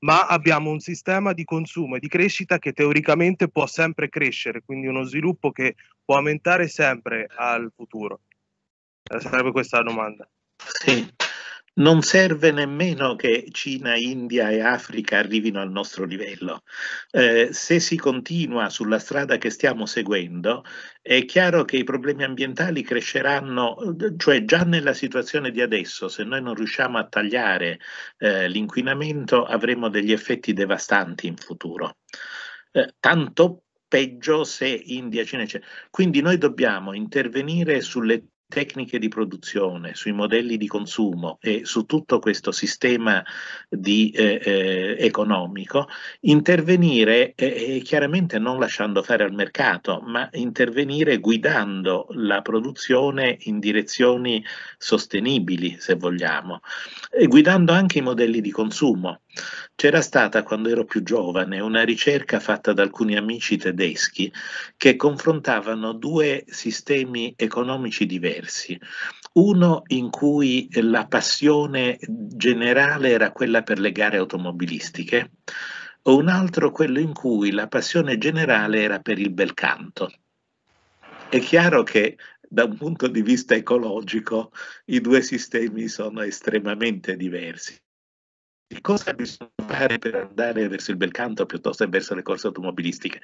ma abbiamo un sistema di consumo e di crescita che teoricamente può sempre crescere, quindi uno sviluppo che può aumentare sempre al futuro. Eh, sarebbe questa la domanda. Sì, non serve nemmeno che Cina, India e Africa arrivino al nostro livello. Eh, se si continua sulla strada che stiamo seguendo, è chiaro che i problemi ambientali cresceranno, cioè già nella situazione di adesso, se noi non riusciamo a tagliare eh, l'inquinamento, avremo degli effetti devastanti in futuro. Eh, tanto peggio se India, Cina, eccetera. Quindi noi dobbiamo intervenire sulle tecniche di produzione, sui modelli di consumo e su tutto questo sistema di, eh, eh economico, intervenire eh, eh, chiaramente non lasciando fare al mercato, ma intervenire guidando la produzione in direzioni sostenibili, se vogliamo, e guidando anche i modelli di consumo. C'era stata quando ero più giovane una ricerca fatta da alcuni amici tedeschi che confrontavano due sistemi economici diversi. Uno in cui la passione generale era quella per le gare automobilistiche, o un altro quello in cui la passione generale era per il bel canto. È chiaro che da un punto di vista ecologico i due sistemi sono estremamente diversi di cosa bisogna fare per andare verso il bel canto piuttosto che verso le corse automobilistiche?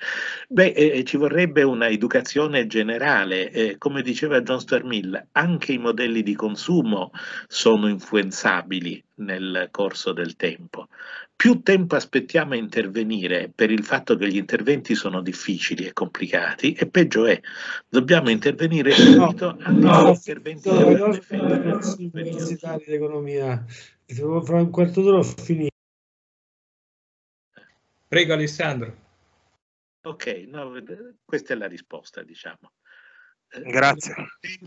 Beh, eh, ci vorrebbe una educazione generale, eh, come diceva John Stuart Mill, anche i modelli di consumo sono influenzabili nel corso del tempo. Più tempo aspettiamo a intervenire per il fatto che gli interventi sono difficili e complicati, e peggio è, dobbiamo intervenire subito no, anche no, gli interventi no, no, no, no, no, no, no, no, Devo fra un quarto d'ora finire. Prego Alessandro. Ok, no, questa è la risposta, diciamo. Eh, Grazie.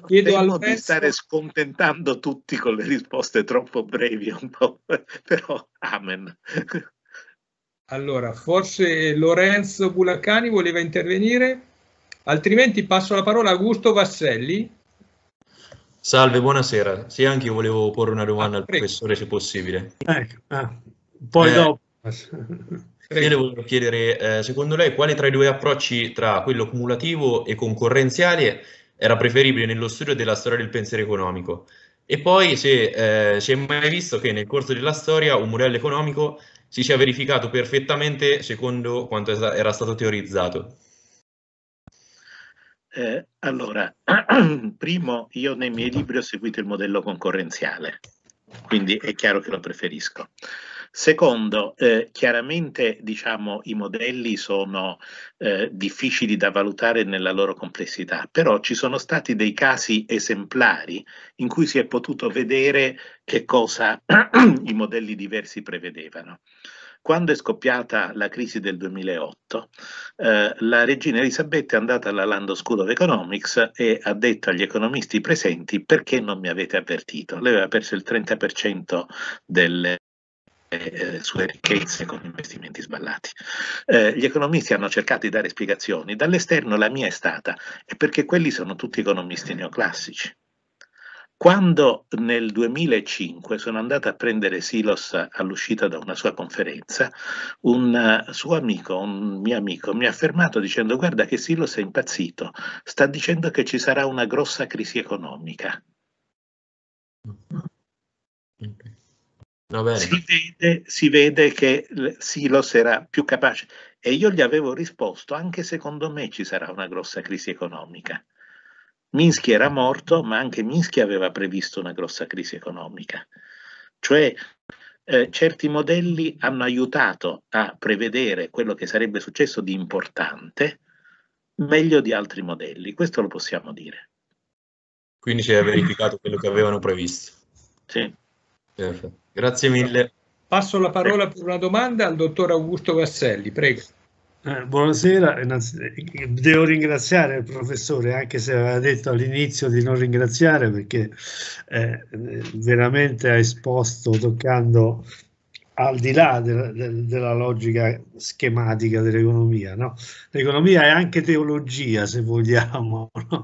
Chiedo al di stare scontentando tutti con le risposte troppo brevi, un po', però amen. Allora, forse Lorenzo Bulacani voleva intervenire, altrimenti passo la parola a Augusto Vasselli Salve, buonasera. Sì, anche io volevo porre una domanda ah, al professore se possibile. Ecco, ah, poi eh, dopo. Io le volevo chiedere, eh, secondo lei, quale tra i due approcci, tra quello cumulativo e concorrenziale, era preferibile nello studio della storia del pensiero economico? E poi se eh, si è mai visto che nel corso della storia un modello economico si sia verificato perfettamente secondo quanto era stato teorizzato. Eh, allora, primo, io nei miei libri ho seguito il modello concorrenziale, quindi è chiaro che lo preferisco. Secondo, eh, chiaramente diciamo, i modelli sono eh, difficili da valutare nella loro complessità, però ci sono stati dei casi esemplari in cui si è potuto vedere che cosa i modelli diversi prevedevano. Quando è scoppiata la crisi del 2008, eh, la regina Elisabetta è andata alla London School of Economics e ha detto agli economisti presenti perché non mi avete avvertito. Lei aveva perso il 30% delle eh, eh, sue ricchezze con investimenti sballati. Eh, gli economisti hanno cercato di dare spiegazioni, dall'esterno la mia è stata, è perché quelli sono tutti economisti neoclassici. Quando nel 2005 sono andato a prendere Silos all'uscita da una sua conferenza, un eh, suo amico, un mio amico, mi ha fermato dicendo guarda che Silos è impazzito, sta dicendo che ci sarà una grossa crisi economica. Si vede, si vede che Silos era più capace e io gli avevo risposto anche secondo me ci sarà una grossa crisi economica Minsky era morto, ma anche Minsky aveva previsto una grossa crisi economica. Cioè eh, certi modelli hanno aiutato a prevedere quello che sarebbe successo di importante meglio di altri modelli, questo lo possiamo dire. Quindi si è verificato quello che avevano previsto. Sì. Perfetto. Grazie mille. Passo la parola per una domanda al dottor Augusto Vasselli, prego. Eh, buonasera, devo ringraziare il professore anche se aveva detto all'inizio di non ringraziare perché eh, veramente ha esposto toccando al di là de, de, della logica schematica dell'economia. No? L'economia è anche teologia, se vogliamo. No?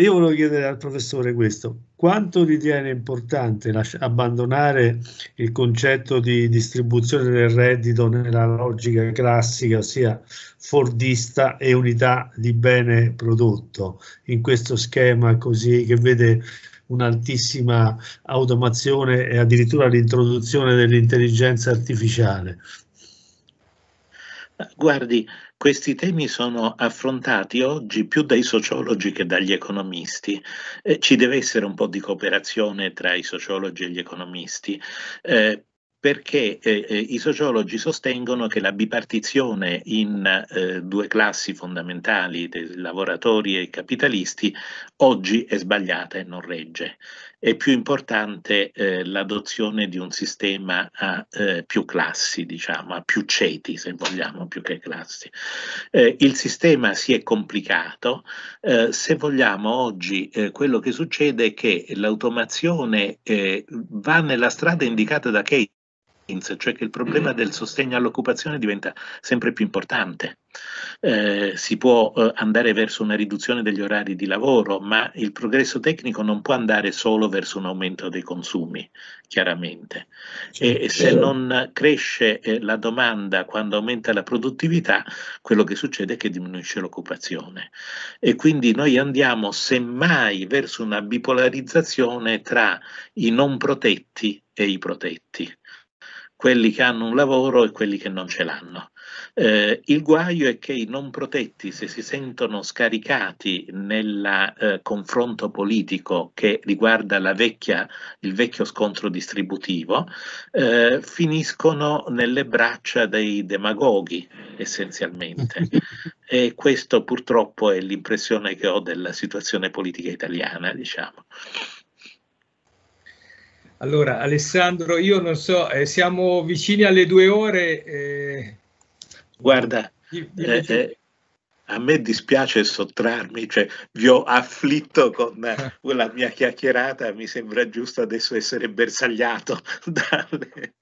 io volevo chiedere al professore questo, quanto ritiene importante lascia, abbandonare il concetto di distribuzione del reddito nella logica classica, ossia fordista e unità di bene prodotto, in questo schema così che vede un'altissima automazione e addirittura l'introduzione dell'intelligenza artificiale. Guardi, questi temi sono affrontati oggi più dai sociologi che dagli economisti. Eh, ci deve essere un po' di cooperazione tra i sociologi e gli economisti. Eh, perché eh, eh, i sociologi sostengono che la bipartizione in eh, due classi fondamentali dei lavoratori e capitalisti oggi è sbagliata e non regge. È più importante eh, l'adozione di un sistema a eh, più classi, diciamo, a più ceti, se vogliamo, più che classi. Eh, il sistema si è complicato. se vogliamo, oggi quello che succede è che l'automazione va nella strada indicata da Keynes Hawkins, cioè che il problema mm. del sostegno all'occupazione diventa sempre più importante. Eh, si può eh, andare verso una riduzione degli orari di lavoro, ma il progresso tecnico non può andare solo verso un aumento dei consumi, chiaramente. E, e se certo. non cresce eh, la domanda quando aumenta la produttività, quello che succede è che diminuisce l'occupazione. E quindi noi andiamo semmai verso una bipolarizzazione tra i non protetti e i protetti quelli che hanno un lavoro e quelli che non ce l'hanno. Eh, il guaio è che i non protetti, se si sentono scaricati nel eh, confronto politico che riguarda vecchia, il vecchio scontro distributivo, eh, finiscono nelle braccia dei demagoghi essenzialmente. e questo purtroppo è l'impressione che ho della situazione politica italiana, diciamo. Allora, Alessandro, io non so, eh, siamo vicini alle due ore. Eh... Guarda, di, di... Eh, eh a me dispiace sottrarmi, cioè vi ho afflitto con la mia chiacchierata, mi sembra giusto adesso essere bersagliato dalle,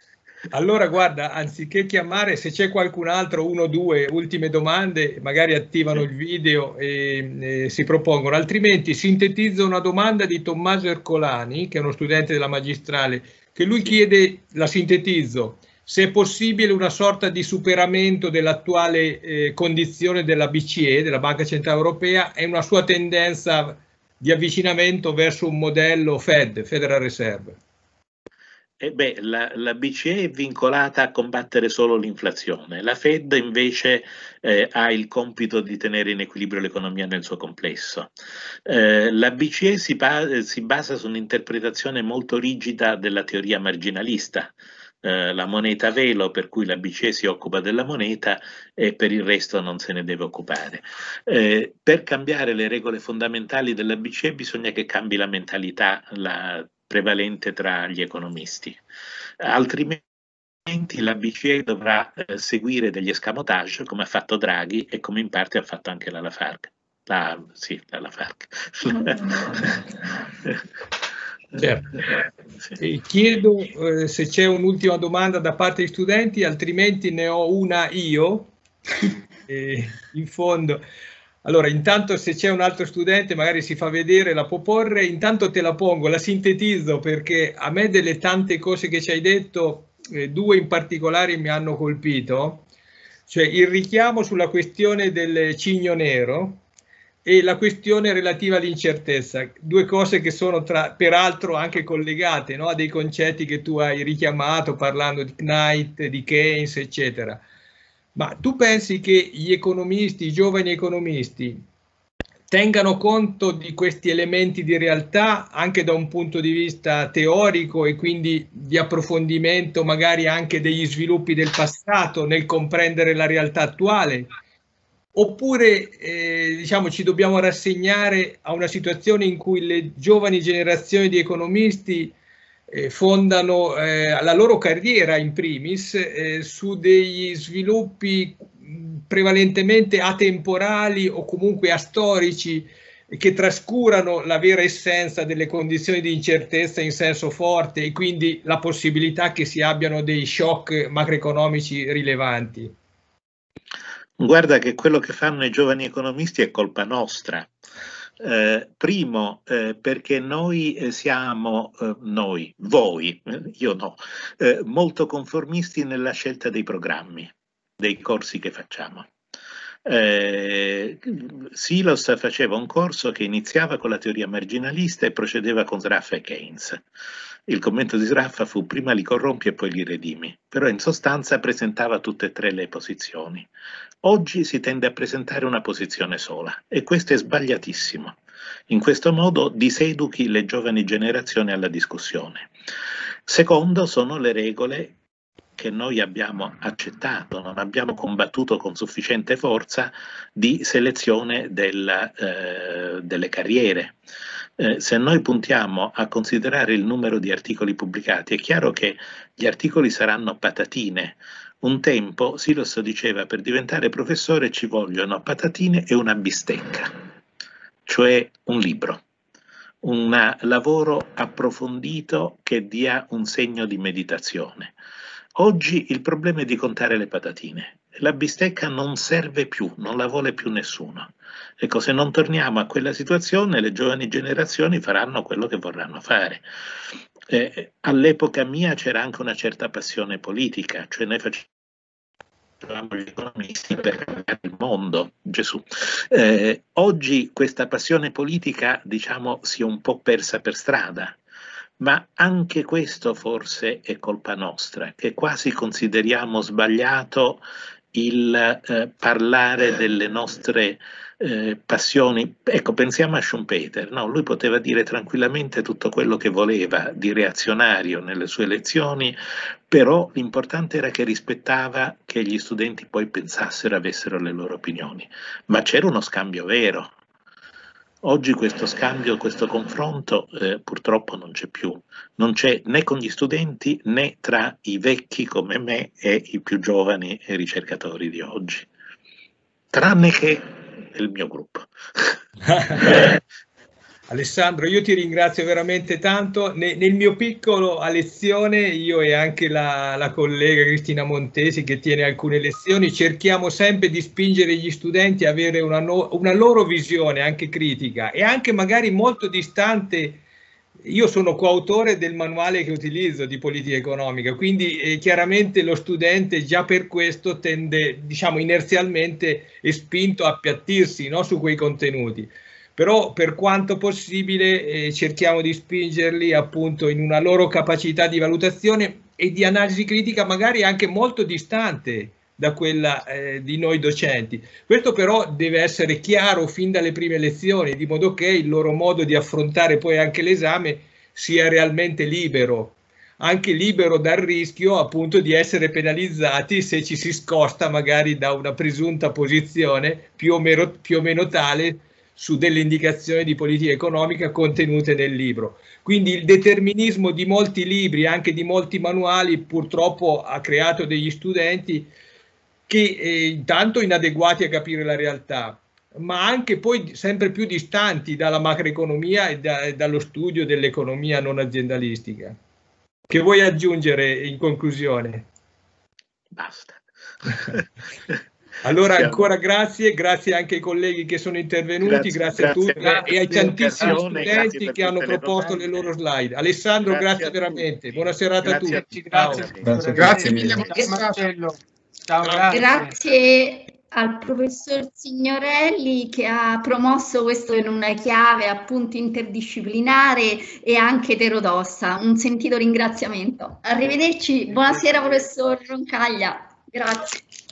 allora, guarda, anziché chiamare, se c'è qualcun altro, uno o due ultime domande, magari attivano il video e, e, si propongono. Altrimenti sintetizzo una domanda di Tommaso Ercolani, che è uno studente della magistrale, che lui chiede, la sintetizzo, se è possibile una sorta di superamento dell'attuale eh, condizione della BCE, della Banca Centrale Europea, e una sua tendenza di avvicinamento verso un modello Fed, Federal Reserve. Eh beh, la, la, BCE è vincolata a combattere solo l'inflazione, la Fed invece eh, ha il compito di tenere in equilibrio l'economia nel suo complesso. Eh, la BCE si, si basa su un'interpretazione molto rigida della teoria marginalista, eh, la moneta velo per cui la BCE si occupa della moneta e per il resto non se ne deve occupare. Eh, per cambiare le regole fondamentali della BCE bisogna che cambi la mentalità, la prevalente tra gli economisti. Altrimenti la BCE dovrà eh, seguire degli escamotage come ha fatto Draghi e come in parte ha fatto anche la Lafargue. La, sì, la Lafargue. Certo. Eh, chiedo eh, se c'è un'ultima domanda da parte degli studenti, altrimenti ne ho una io. Eh, in fondo, allora, intanto se c'è un altro studente magari si fa vedere, la può porre, intanto te la pongo, la sintetizzo perché a me delle tante cose che ci hai detto, eh, due in particolare mi hanno colpito, cioè il richiamo sulla questione del cigno nero e la questione relativa all'incertezza, due cose che sono tra, peraltro anche collegate no, a dei concetti che tu hai richiamato parlando di Knight, di Keynes, eccetera. Ma tu pensi che gli economisti, i giovani economisti, tengano conto di questi elementi di realtà anche da un punto di vista teorico e quindi di approfondimento magari anche degli sviluppi del passato nel comprendere la realtà attuale? Oppure eh, diciamo, ci dobbiamo rassegnare a una situazione in cui le giovani generazioni di economisti eh, fondano eh, la loro carriera in primis eh, su degli sviluppi mm, prevalentemente atemporali o comunque astorici che trascurano la vera essenza delle condizioni di incertezza in senso forte e quindi la possibilità che si abbiano dei shock macroeconomici rilevanti. Guarda che quello che fanno i giovani economisti è colpa nostra, eh, primo, eh, perché noi eh, siamo, eh, noi, voi, eh, io no, eh, molto conformisti nella scelta dei programmi, dei corsi che facciamo. Eh, Silos faceva un corso che iniziava con la teoria marginalista e procedeva con Sraffa e Keynes. Il commento di Sraffa fu prima li corrompi e poi li redimi, però in sostanza presentava tutte e tre le posizioni. Oggi si tende a presentare una posizione sola e questo è sbagliatissimo. In questo modo diseduchi le giovani generazioni alla discussione. Secondo sono le regole che noi abbiamo accettato, non abbiamo combattuto con sufficiente forza di selezione della, eh, delle carriere. Eh, se noi puntiamo a considerare il numero di articoli pubblicati, è chiaro che gli articoli saranno patatine, un tempo Silos diceva per diventare professore ci vogliono patatine e una bistecca, cioè un libro, un lavoro approfondito che dia un segno di meditazione. Oggi il problema è di contare le patatine. La bistecca non serve più, non la vuole più nessuno. Ecco, se non torniamo a quella situazione, le giovani generazioni faranno quello che vorranno fare. Eh, all'epoca mia c'era anche una certa passione politica, cioè noi facevamo gli economisti per cambiare il mondo, Gesù. Eh, oggi questa passione politica, diciamo, si è un po' persa per strada, ma anche questo forse è colpa nostra, che quasi consideriamo sbagliato il eh, parlare delle nostre eh, passioni. Ecco, pensiamo a Schumpeter, no? lui poteva dire tranquillamente tutto quello che voleva di reazionario nelle sue lezioni, però l'importante era che rispettava che gli studenti poi pensassero, avessero le loro opinioni, ma c'era uno scambio vero. Oggi questo scambio, questo confronto eh, purtroppo non c'è più, non c'è né con gli studenti né tra i vecchi come me e i più giovani ricercatori di oggi, tranne che nel mio gruppo. Alessandro, io ti ringrazio veramente tanto. Ne, nel mio piccolo a lezione, io e anche la, la, collega Cristina Montesi che tiene alcune lezioni, cerchiamo sempre di spingere gli studenti a avere una, no, una loro visione anche critica e anche magari molto distante io sono coautore del manuale che utilizzo di politica economica, quindi eh, chiaramente lo studente già per questo tende, diciamo, inerzialmente è spinto a appiattirsi no, su quei contenuti. Però per quanto possibile eh, cerchiamo di spingerli appunto in una loro capacità di valutazione e di analisi critica magari anche molto distante da quella eh, di noi docenti. Questo però deve essere chiaro fin dalle prime lezioni, di modo che il loro modo di affrontare poi anche l'esame sia realmente libero, anche libero dal rischio appunto di essere penalizzati se ci si scosta magari da una presunta posizione più o meno, più o meno tale su delle indicazioni di politica economica contenute nel libro. Quindi il determinismo di molti libri, anche di molti manuali, purtroppo ha creato degli studenti che eh, intanto inadeguati a capire la realtà, ma anche poi sempre più distanti dalla macroeconomia e, da, e dallo studio dell'economia non aziendalistica. Che vuoi aggiungere in conclusione? Basta. Allora ancora grazie, grazie anche ai colleghi che sono intervenuti, grazie, grazie a tutti e ai tantissimi studenti che hanno proposto le, loro slide. Alessandro, grazie, grazie veramente, buona serata a tutti. A tutti. Grazie, mille. Grazie Marcello. Ciao, grazie. grazie al professor Signorelli che ha promosso questo in una chiave appunto interdisciplinare e anche eterodossa. Un sentito ringraziamento. Arrivederci, buonasera professor Roncaglia. Grazie.